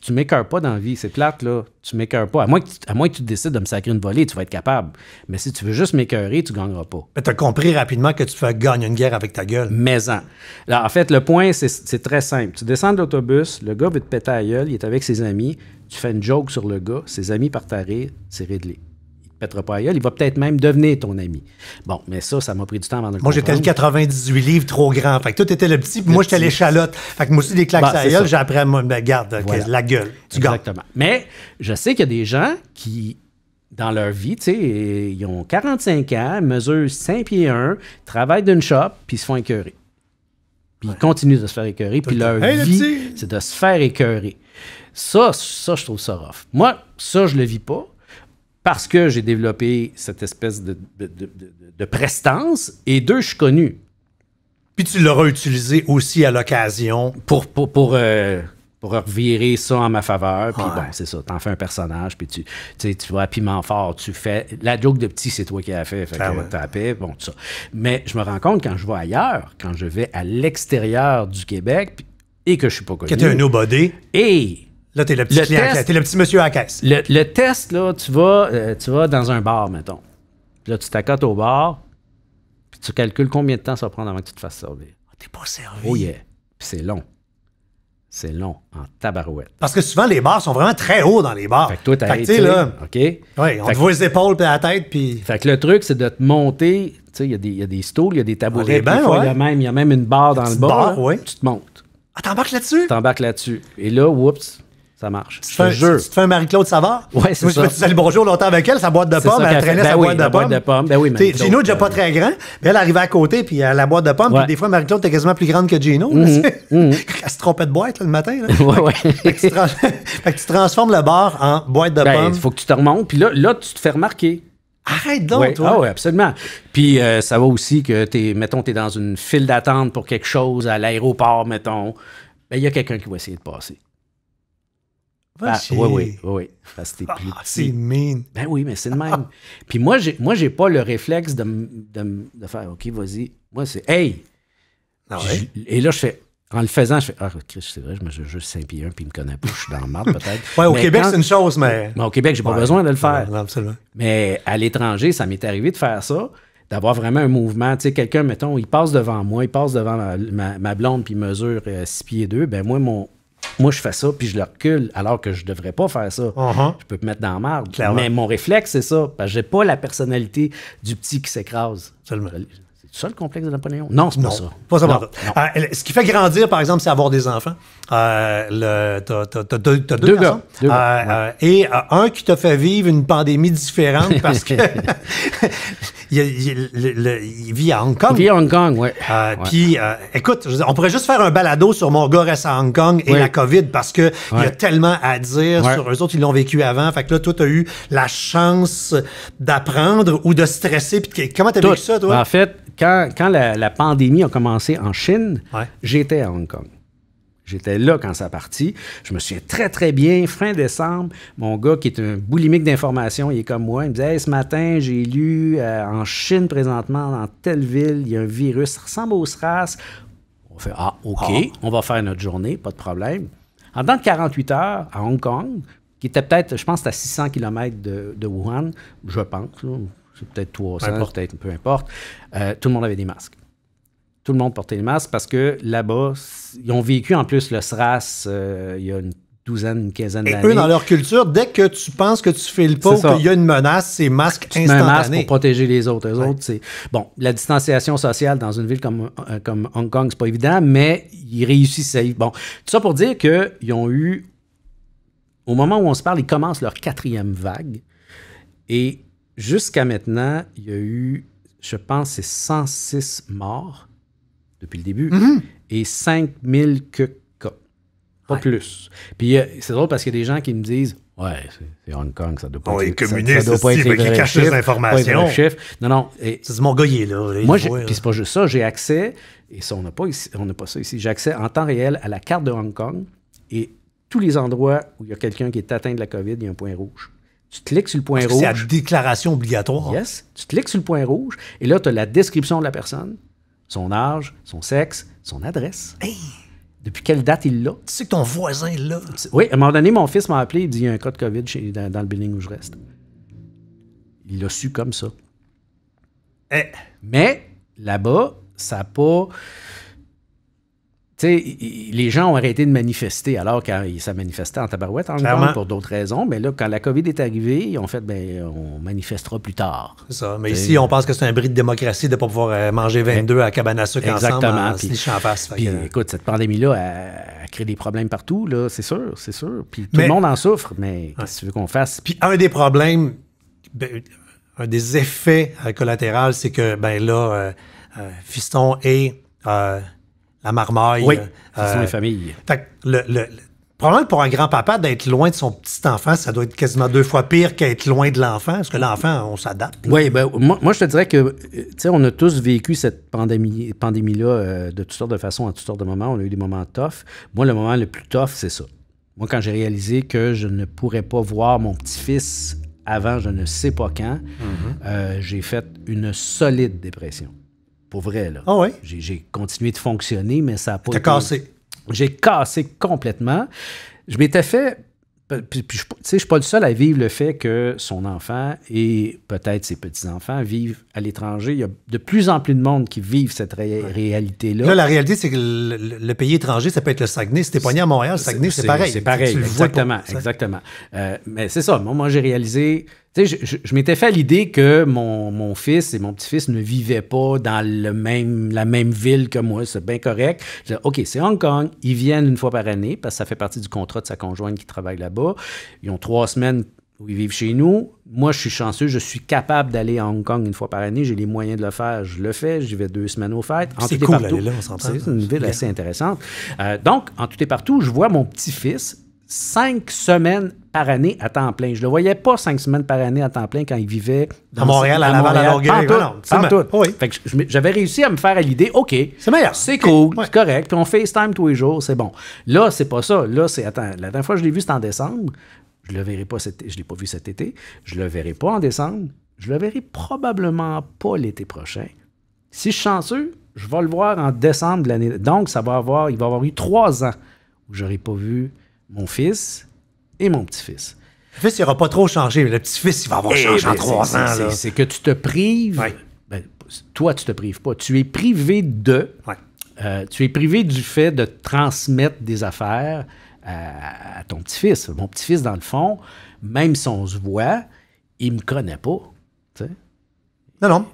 Tu m'écœures pas dans la vie, c'est plate, là. Tu m'écœures pas. À moins, que tu, moins tu décides de me sacrer une volée, tu vas être capable. Mais si tu veux juste m'écœurer, tu gagneras pas. Mais as compris rapidement que tu vas gagner une guerre avec ta gueule. Mais en. en fait, le point, c'est très simple. Tu descends de l'autobus, le gars veut te péter à gueule, il est avec ses amis tu fais une joke sur le gars, ses amis partent à rire, c'est réglé. Il te pètera pas à il va peut-être même devenir ton ami. Bon, mais ça, ça m'a pris du temps avant de le Moi, j'étais le 98 livres trop grand. Fait que toi, étais le petit, puis moi, j'étais l'échalote. Fait que moi aussi, des claques à bah, gueule, j'ai appris à me la gueule. Tu Exactement. Mais je sais qu'il y a des gens qui dans leur vie, tu sais, ils ont 45 ans, mesurent 5 pieds 1, travaillent d'une shop, puis se font écœurer. Puis ils continuent de se faire écœurer, puis leur vie, c'est de se faire écœurer. Ça, ça, je trouve ça rough. Moi, ça, je le vis pas parce que j'ai développé cette espèce de, prestance et deux, je suis connu. Puis tu l'auras utilisé aussi à l'occasion. Pour, pour, pour, euh, revirer ça en ma faveur. Puis bon, c'est ça, t'en fais un personnage, puis tu, tu vas à piment fort, tu fais... La joke de petit, c'est toi qui l'as fait, ah fait bon, tout ça. Mais je me rends compte quand je vais ailleurs, quand je vais à l'extérieur du Québec, et que je suis pas connu... Que t'es un nobody. Et Là, t'es le petit le T'es le petit monsieur à la caisse. Le, test, là, tu vas, euh, tu vas dans un bar, mettons. là, tu t'accotes au bar, puis tu calcules combien de temps ça va prendre avant que tu te fasses servir. Ah, t'es pas servi. Oh yeah. Puis c'est long. C'est long, en tabarouette. Parce que souvent, les bars sont vraiment très hauts dans les bars. Fait que toi, t'as été là. OK. Oui, on te voit les épaules puis la tête. Puis... Fait que le truc, c'est de te monter. Tu sais, il y, y, a des stools, il y a des tabourets. Ah, il y, y, a même une barre dans le Bar, Tu te montes. Ah, t'embarques là-dessus? T'embarques là-dessus. Et là, oups, ça marche. Tu te, fais, tu fais un Marie-Claude Savard? Oui, c'est ça. Tu je fais le bonjour longtemps avec elle, sa boîte de pommes, elle traînait sa ben boîte, de pommes. Ben oui, Gino, déjà pas ben très grand, mais elle arrivait à côté, puis elle euh, a la boîte de pommes, puis des fois, Marie-Claude était quasiment plus grande que Gino. Mm-hmm. Mm-hmm. Elle se trompait de boîte le matin. Oui, oui. Fait que tu transformes le bar en boîte de ben, pommes. Il faut que tu te remontes, puis là, tu te fais remarquer. Arrête donc, toi. Ah oui, absolument. Puis euh, ça va aussi que, mettons, tu es dans une file d'attente pour quelque chose à l'aéroport, mettons. Il y a quelqu'un qui va essayer de passer oui, ah, oui, Parce que t'es ah, c'est mine. Ben oui, mais c'est le même. Puis moi, j'ai, moi, j'ai pas le réflexe de, de, de faire OK, vas-y. Moi, c'est Hey! Ah et là, je fais. En le faisant, je fais Ah, Chris, c'est vrai, je me suis juste pieds 1 puis il me connaît pas, je suis dans le marbre, peut-être. ouais, au Québec, c'est une chose, mais. mais au Québec, j'ai pas besoin de le faire. absolument. Mais à l'étranger, ça m'est arrivé de faire ça d'avoir vraiment un mouvement. Tu sais, quelqu'un, mettons, il passe devant moi, il passe devant ma, blonde, puis il mesure 6 euh, pieds 2. Ben moi, mon, moi, je fais ça, puis je le recule, alors que je devrais pas faire ça. Uh-huh. Je peux me mettre dans la marde. Mais mon réflexe, c'est ça. Parce que j'ai pas la personnalité du petit qui s'écrase ça le complexe de Napoléon? Non, c'est pas ça. Pas ça, non, pas ça. Ah, ce qui fait grandir, par exemple, c'est avoir des enfants. Euh, t'as, deux, gars. Et un qui t'a fait vivre une pandémie différente parce que il, vit à Hong Kong. Il vit à Hong Kong, oui. Euh, puis, euh, écoute, on pourrait juste faire un balado sur mon gars reste à Hong Kong et la COVID parce qu'il y a tellement à dire sur eux autres, ils l'ont vécu avant. Fait que là, toi, tu as eu la chance d'apprendre ou de stresser. Puis, comment t'as vécu ça, toi? Ben, en fait, quand, la, pandémie a commencé en Chine, j'étais à Hong Kong. J'étais là quand ça a parti. Je me souviens très, très bien, fin décembre, mon gars qui est un boulimique d'information, il est comme moi, il me disait ce matin, j'ai lu euh, en Chine présentement, dans telle ville, il y a un virus, ça ressemble aux SRAS. On fait Ah, OK, ah. on va faire notre journée, pas de problème. En dans 48 heures, à Hong Kong, qui était peut-être, je pense, à 600 km de, de Wuhan, je pense, peut-être 300, peut-être peu importe. Euh, tout le monde avait des masques. Tout le monde portait des masques parce que là-bas, ils ont vécu en plus le SRAS euh, il y a une douzaine, une quinzaine d'années. Eux, dans leur culture, dès que tu penses que tu fais le pas qu'il y a une menace, c'est masque tu instantané. un masque pour protéger les autres. autres, c'est... Bon, la distanciation sociale dans une ville comme, euh, comme Hong Kong, c'est pas évident, mais ils réussissent à y... Bon, tout ça pour dire qu'ils ont eu... Au moment où on se parle, ils commencent leur quatrième vague. Et jusqu'à maintenant, il y a eu, je pense, c'est 106 morts depuis le début mhm. et 5000 cas. Pas plus. Puis euh, c'est drôle parce qu'il y a des gens qui me disent Ouais, c'est Hong Kong, ça doit pas être. ça, ça doit pas être les qui informations. Non, non. C'est mon gars, il est là. Puis moi, puis c'est pas juste ça, j'ai accès, et ça, on n'a pas, pas ça ici, j'ai accès en temps réel à la carte de Hong Kong et tous les endroits où il y a quelqu'un qui est atteint de la COVID, il y a un point rouge. Tu cliques sur le point rouge. C'est la déclaration obligatoire. Yes. Tu cliques sur le point rouge et là, tu as la description de la personne, son âge, son sexe, son adresse. Depuis quelle date il l'a. Tu sais que ton voisin l'a. Oui, à un moment donné, mon fils m'a appelé, il dit il y a un cas de COVID dans, le building où je reste. Il l'a su comme ça. Eh! Mais là-bas, ça n'a pas les gens ont arrêté de manifester alors qu'ils ça manifestait en tabarouette en général, pour d'autres raisons. Mais là, quand la COVID est arrivée, ils ont fait ben, on manifestera plus tard. Mais ici, on pense que c'est un bris de démocratie de ne pas pouvoir euh, manger 22 ben, à cabane à sucre ensemble en Puis, Écoute, cette pandémie-là, a créé des problèmes partout, là, c'est sûr, c'est sûr. Puis tout le monde en souffre, mais qu'est-ce que tu veux qu'on fasse? Puis un des problèmes, ben, un des effets euh, collatéraux, c'est que ben là, euh, Fiston est la marmaille. Oui, euh, les euh, familles. le, problème pour un grand-papa, d'être loin de son petit-enfant, ça doit être quasiment deux fois pire qu'être loin de l'enfant, parce que l'enfant, on s'adapte. Oui, ben, moi, moi, je te dirais que, euh, tu sais, on a tous vécu cette pandémie-là pandémie euh, de toutes sortes de façons, à toutes sortes de moments. On a eu des moments tough. Moi, le moment le plus tough, c'est ça. Moi, quand j'ai réalisé que je ne pourrais pas voir mon petit-fils avant je ne sais pas quand, mm-hmm. j'ai fait une solide dépression. Pour vrai, là. Ah j'ai continué de fonctionner, mais ça n'a pas. T'as cassé. J'ai cassé complètement. Je m'étais fait. Puis, tu sais, je suis pas le seul à vivre le fait que son enfant et peut-être ses petits-enfants vivent à l'étranger. Il y a de plus en plus de monde qui vivent cette réalité-là. Là, la réalité, c'est que le, pays étranger, ça peut être le Saguenay. Si t'es à Montréal, le Saguenay, c'est pareil. C'est pareil, exactement. exactement. Euh, mais c'est ça. Moi, moi j'ai réalisé tu sais, je, m'étais fait l'idée que mon, fils et mon petit-fils ne vivaient pas dans le même, la même ville que moi. C'est bien correct. Je OK, c'est Hong Kong. Ils viennent une fois par année parce que ça fait partie du contrat de sa conjointe qui travaille là-bas. Ils ont trois semaines où ils vivent chez nous. Moi, je suis chanceux. Je suis capable d'aller à Hong Kong une fois par année. J'ai les moyens de le faire. Je le fais. J'y vais deux semaines aux fêtes. c'est cool, d'aller Là, on c'est une ville assez intéressante. Euh, donc, en tout et partout, je vois mon petit-fils cinq semaines par année à temps plein. Je le voyais pas cinq semaines par année à temps plein quand il vivait dans Montréal, à Laval, à Longueuil. j'avais réussi à me faire à l'idée, OK, c'est meilleur. C'est cool, correct, puis on FaceTime tous les jours, c'est bon. Là, c'est pas ça. Là, c'est, la dernière fois que je l'ai vu, c'était en décembre. Je le verrai pas cet, je l'ai pas vu cet été. Je le verrai pas en décembre. Je le verrai probablement pas l'été prochain. Si je suis chanceux, je vais le voir en décembre de l'année. Donc, ça va avoir, il va avoir eu trois ans où j'aurais pas vu mon fils, et mon petit-fils. Le fils, il n'aura pas trop changé, mais le petit-fils, il va avoir eh changé en ben, trois ans. C'est que tu te prives. Ben, toi, tu te prives pas. Tu es privé de. Euh, tu es privé du fait de transmettre des affaires euh, à, ton petit-fils. Mon petit-fils, dans le fond, même si on se voit, il me connaît pas. Non, non.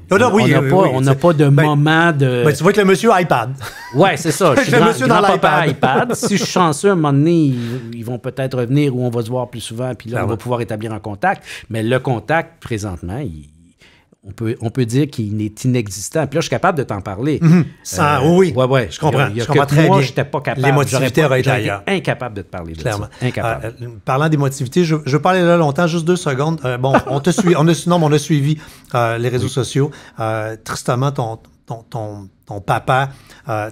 on n'a pas, pas de ben, moment de. Mais ben, tu vois que le monsieur iPad. Ouais, c'est ça. Je suis le monsieur dans l'iPad. iPad. Si je suis chanceux, à un moment donné, ils, vont peut-être revenir où on va se voir plus souvent, puis là, ben on va pouvoir établir un contact. Mais le contact, présentement, il, on peut, on peut dire qu'il est inexistant. Puis là, je suis capable de t'en parler. Mhm. Ça, euh, oui, Ouais, ouais. Je comprends. Il y a, je très j'étais pas capable. L'émotivité été ailleurs. incapable de te parler de ça. Euh, euh, parlant d'émotivité, je, je parlais là longtemps, juste deux secondes. bon, on te suit, on a, non, on a suivi les réseaux sociaux. tristement, ton, ton, ton, ton papa,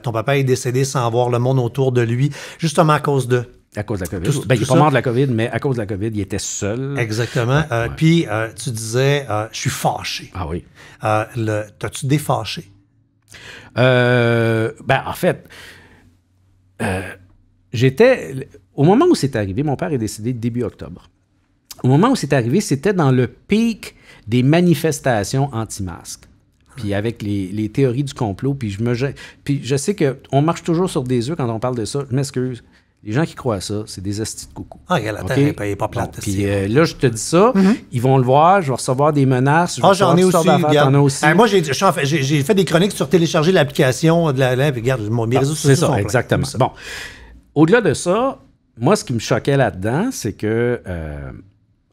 ton papa est décédé sans voir le monde autour de lui, justement à cause de à cause de la COVID. Ben, il n'est pas mort de la COVID, mais à cause de la COVID, il était seul. Exactement. Euh, puis euh, tu disais, euh, je suis fâché. Ah oui. T'as-tu défâché? ben, en fait, j'étais. Au moment où c'est arrivé, mon père est décédé début octobre. Au moment où c'est arrivé, c'était dans le pic des manifestations anti-masques puis avec les, théories du complot, puis je me... Puis je sais qu'on marche toujours sur des œufs quand on parle de ça, je m'excuse. Les gens qui croient à ça, c'est des astis de coucou. Ah, il la terre pas plate. Puis euh, là, je te dis ça, mhm. ils vont le voir, je vais recevoir des menaces. ah, j'en ai aussi, ah, moi, j'ai fait, des chroniques sur télécharger l'application de la. lèvre. regarde, ah, C'est ça, exactement. Bon. Au-delà de ça, moi, ce qui me choquait là-dedans, c'est que. Euh,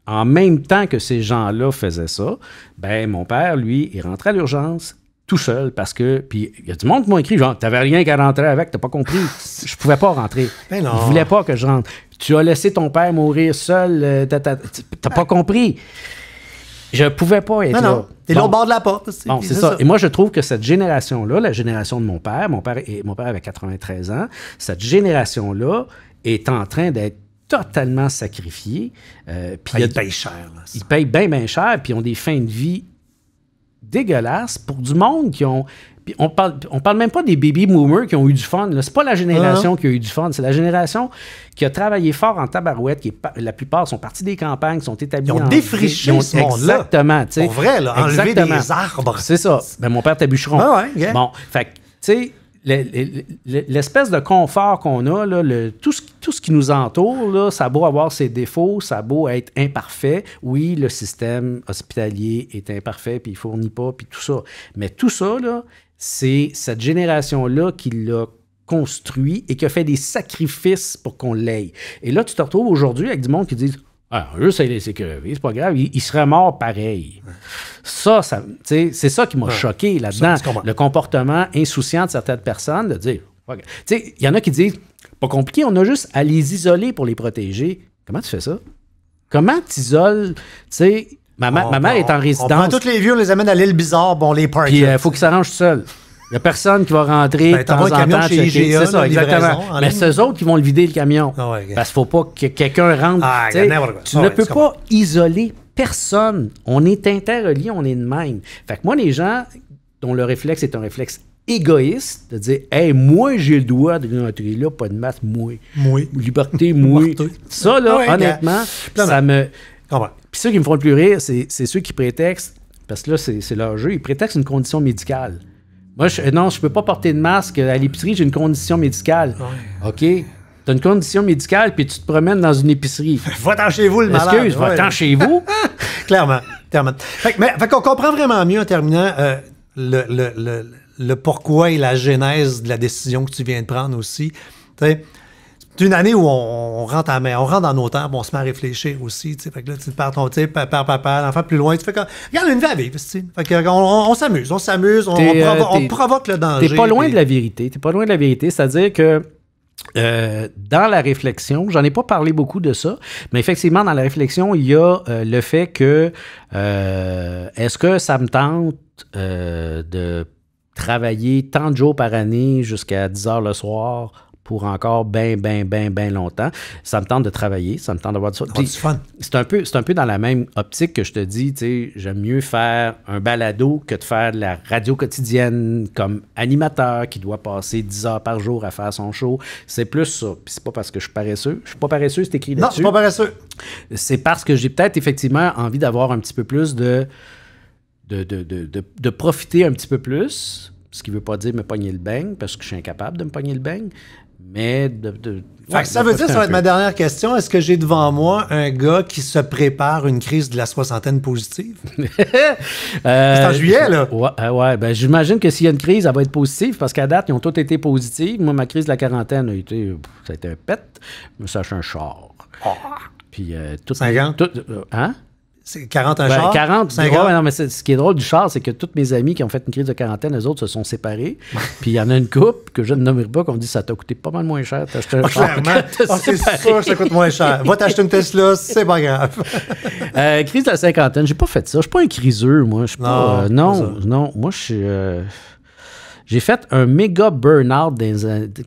en même temps que ces gens-là faisaient ça, ben mon père, lui, il rentrait à l'urgence, tout seul parce que. Puis il y a du monde qui m'a écrit genre, t'avais rien qu'à rentrer avec, t'as pas compris. je pouvais pas rentrer. Mais ben non. Je voulais pas que je rentre. Tu as laissé ton père mourir seul, euh, t'as pas compris. Je pouvais pas être non, là. Non. T'es là au bord de la porte. c'est ça. Et moi, je trouve que cette génération-là, la génération de mon père, mon père, et, mon père avait 93 ans, cette génération-là est en train d'être totalement sacrifiée. Euh, ah, cher. Là, bien, bien cher, puis ont des fins de vie dégueulasse pour du monde qui ont. on parle, on parle même pas des baby boomers qui ont eu du fun. C'est pas la génération ah. qui a eu du fun, c'est la génération qui a travaillé fort en tabarouette, qui la plupart sont partis des campagnes, sont établis. Ils ont défriché ils ont, ce monde-là. Exactement. Pour vrai, là, enlever des arbres. C'est ça. Ben, mon père était bûcheron. Ah bon, fait tu sais, l'espèce de confort qu'on a, tout, ce, qui nous entoure, ça a beau avoir ses défauts, ça a beau être imparfait. Oui, le système hospitalier est imparfait, puis il fournit pas, puis tout ça. Mais tout ça, c'est cette génération-là qui l'a construit et qui a fait des sacrifices pour qu'on l'ait. Et là, tu te retrouves aujourd'hui avec du monde qui dit alors, ah, eux, les sécuriser, c'est pas grave, ils, seraient morts pareil. Ça, c'est ça qui m'a choqué là-dedans. Le comportement insouciant de certaines personnes de dire. Il y en a qui disent pas compliqué, on a juste à les isoler pour les protéger. Comment tu fais ça? Comment tu isoles, tu ma, ma, mère est en résidence. On prend toutes les vieux, on les amène à l'île bizarre, bon, les euh, parties. Puis il faut qu'ils s'arrangent seuls n'y a personne qui va rentrer ben, de temps en temps. C'est ça, exactement. Mais ceux autres, qui vont le vider, le camion. Ah parce qu'il ne faut pas que quelqu'un rentre. Ah, tu ne ah peux pas isoler personne. On est interrelié, on est de même. Fait que moi, les gens dont le réflexe est un réflexe égoïste de dire Hey, moi, j'ai le droit de rentrer là, pas de maths, moi. Liberté, moi. ça, là, honnêtement, ça me. Puis ceux qui me font le plus rire, c'est ceux qui prétextent, parce que là, c'est leur jeu, ils prétextent une condition médicale. Moi, je, non, je peux pas porter de masque. À l'épicerie, j'ai une condition médicale. OK, OK? as une condition médicale, puis tu te promènes dans une épicerie. va-t'en chez vous, le masque. Excuse, va-t'en chez vous. Clairement. Clairement. mais, fait comprend vraiment mieux en terminant euh, le, pourquoi et la genèse de la décision que tu viens de prendre aussi. C'est une année où on, rentre en, on rentre dans nos temps, on se met à réfléchir aussi. Tu Fait que là, tu pars ton type, père, papa, enfin plus loin. Tu fais comme, regarde une vie à vivre. on, s'amuse, on s'amuse, on, euh, provoque le danger. T'es pas loin de la vérité. T'es pas loin de la vérité. C'est-à-dire que euh, dans la réflexion, j'en ai pas parlé beaucoup de ça, mais effectivement, dans la réflexion, il y a euh, le fait que est-ce que ça me tente de travailler tant de jours par année jusqu'à 10 heures le soir pour encore bien, bien, bien, bien longtemps. Ça me tente de travailler, ça me tente d'avoir du fun. C'est un, peu, un peu dans la même optique que je te dis, tu sais, j'aime mieux faire un balado que de faire de la radio quotidienne comme animateur qui doit passer 10 heures par jour à faire son show. C'est plus ça. Puis c'est pas parce que je suis paresseux. Je suis pas paresseux, c'est écrit là-dessus. Non, je suis pas paresseux. C'est parce que j'ai peut-être effectivement envie d'avoir un petit peu plus de de, de, de profiter un petit peu plus, ce qui veut pas dire me pogner le beigne, parce que je suis incapable de me pogner le beigne, mais ça veut dire, ça va être ma dernière question. Est-ce que j'ai devant moi un gars qui se prépare une crise de la soixantaine positive? Euh, c'est en juillet, là. Euh, ouais, ben, j'imagine que s'il y a une crise, elle va être positive parce qu'à date, ils ont toutes été positives. Moi, ma crise de la quarantaine a été. Euh, ça a été un pet. Je me un char. Ah. Puis tout. 50? hein? 40 un ben, char? 40, non, mais ce qui est drôle du char, c'est que toutes mes amis qui ont fait une crise de quarantaine, eux autres se sont séparés. puis il y en a une couple que je ne nommerai pas, qu'on me dit ça t'a coûté pas mal moins cher acheté un ah, char. Ah, c'est sûr ça coûte moins cher. Va t'acheter une Tesla, c'est pas grave. Euh, crise de la cinquantaine, j'ai pas fait ça. Je suis pas un criseux, moi. Je suis non, pas, non, euh, non, moi je suis. Euh, j'ai fait un méga burn-out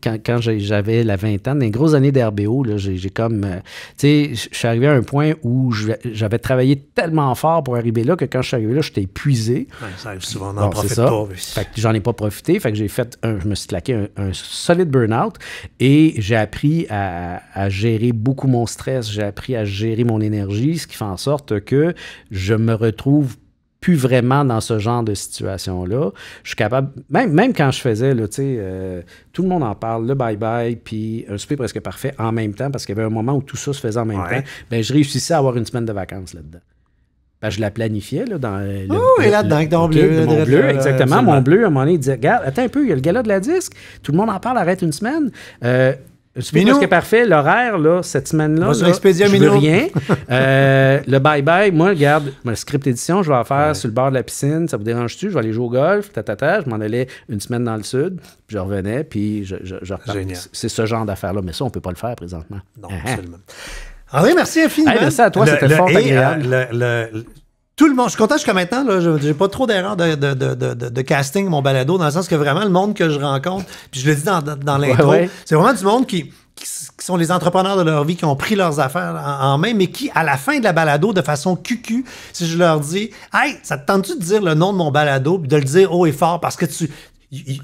quand, j'avais la vingtaine, des grosses années d'RBO. J'ai comme. Euh, tu sais, je suis arrivé à un point où j'avais travaillé tellement fort pour arriver là que quand je suis arrivé là, j'étais épuisé. ça arrive souvent, on n'en profite ça. pas. Fait que j'en ai pas profité. Fait que j'ai fait un, je me suis claqué un, solide burn-out et j'ai appris à, à gérer beaucoup mon stress. J'ai appris à gérer mon énergie, ce qui fait en sorte que je me retrouve plus vraiment dans ce genre de situation-là. Je suis capable, même, quand je faisais, là, sais, euh, tout le monde en parle, le bye-bye, puis un souper presque parfait en même temps, parce qu'il y avait un moment où tout ça se faisait en même temps, ben, je réussissais à avoir une semaine de vacances là-dedans. je la planifiais là, dans le. Oh, et là-dedans, avec bleu. Mon bleu, euh, exactement. Mon bleu, à un moment donné, il disait Regarde, attends un peu, il y a le gala de la disque. Tout le monde en parle, arrête une semaine. Euh, ce qui que parfait, l'horaire, là, cette semaine-là, je ne veux rien. Euh, le bye-bye, moi, regarde, le script édition, je vais en faire sur le bord de la piscine, ça vous dérange-tu? Je vais aller jouer au golf, tatata, je m'en allais une semaine dans le sud, puis je revenais, puis je, je, C'est ce genre d'affaires-là, mais ça, on ne peut pas le faire présentement. Non, hein, hein? absolument. André, merci infiniment. merci à toi, c'était fort euh, tout le monde, je suis content jusqu'à maintenant, là, j'ai pas trop d'erreur de, casting, mon balado, dans le sens que vraiment, le monde que je rencontre, puis je le dis dans, l'intro, c'est vraiment du monde qui, sont les entrepreneurs de leur vie, qui ont pris leurs affaires en, main, mais qui, à la fin de la balado, de façon cucu, si je leur dis, hey, ça te tente-tu de dire le nom de mon balado, puis de le dire haut et fort, parce que tu,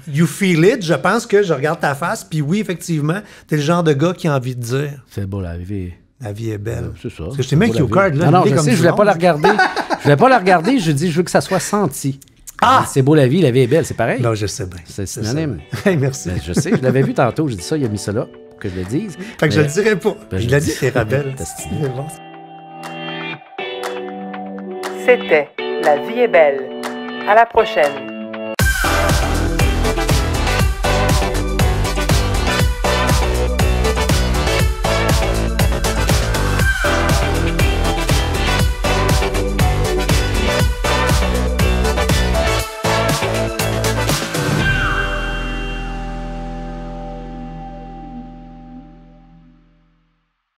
You feel it, je pense que je regarde ta face, puis oui, effectivement, t'es le genre de gars qui a envie de dire. C'est beau la vie. La vie est belle. C'est ça. Parce que je t'ai mis là. je voulais pas la regarder. Je vais pas la regarder, je dis, je veux que ça soit senti. Ah! C'est beau la vie, la vie est belle, c'est pareil. Non, je sais bien. C'est synonyme. merci. Ben, je sais, je l'avais vu tantôt, je dis ça, il a mis cela, que je le dise. Fait que je le dirai pas. Ben, je il dit, c'est Rabel. C'était La vie est belle. À la prochaine.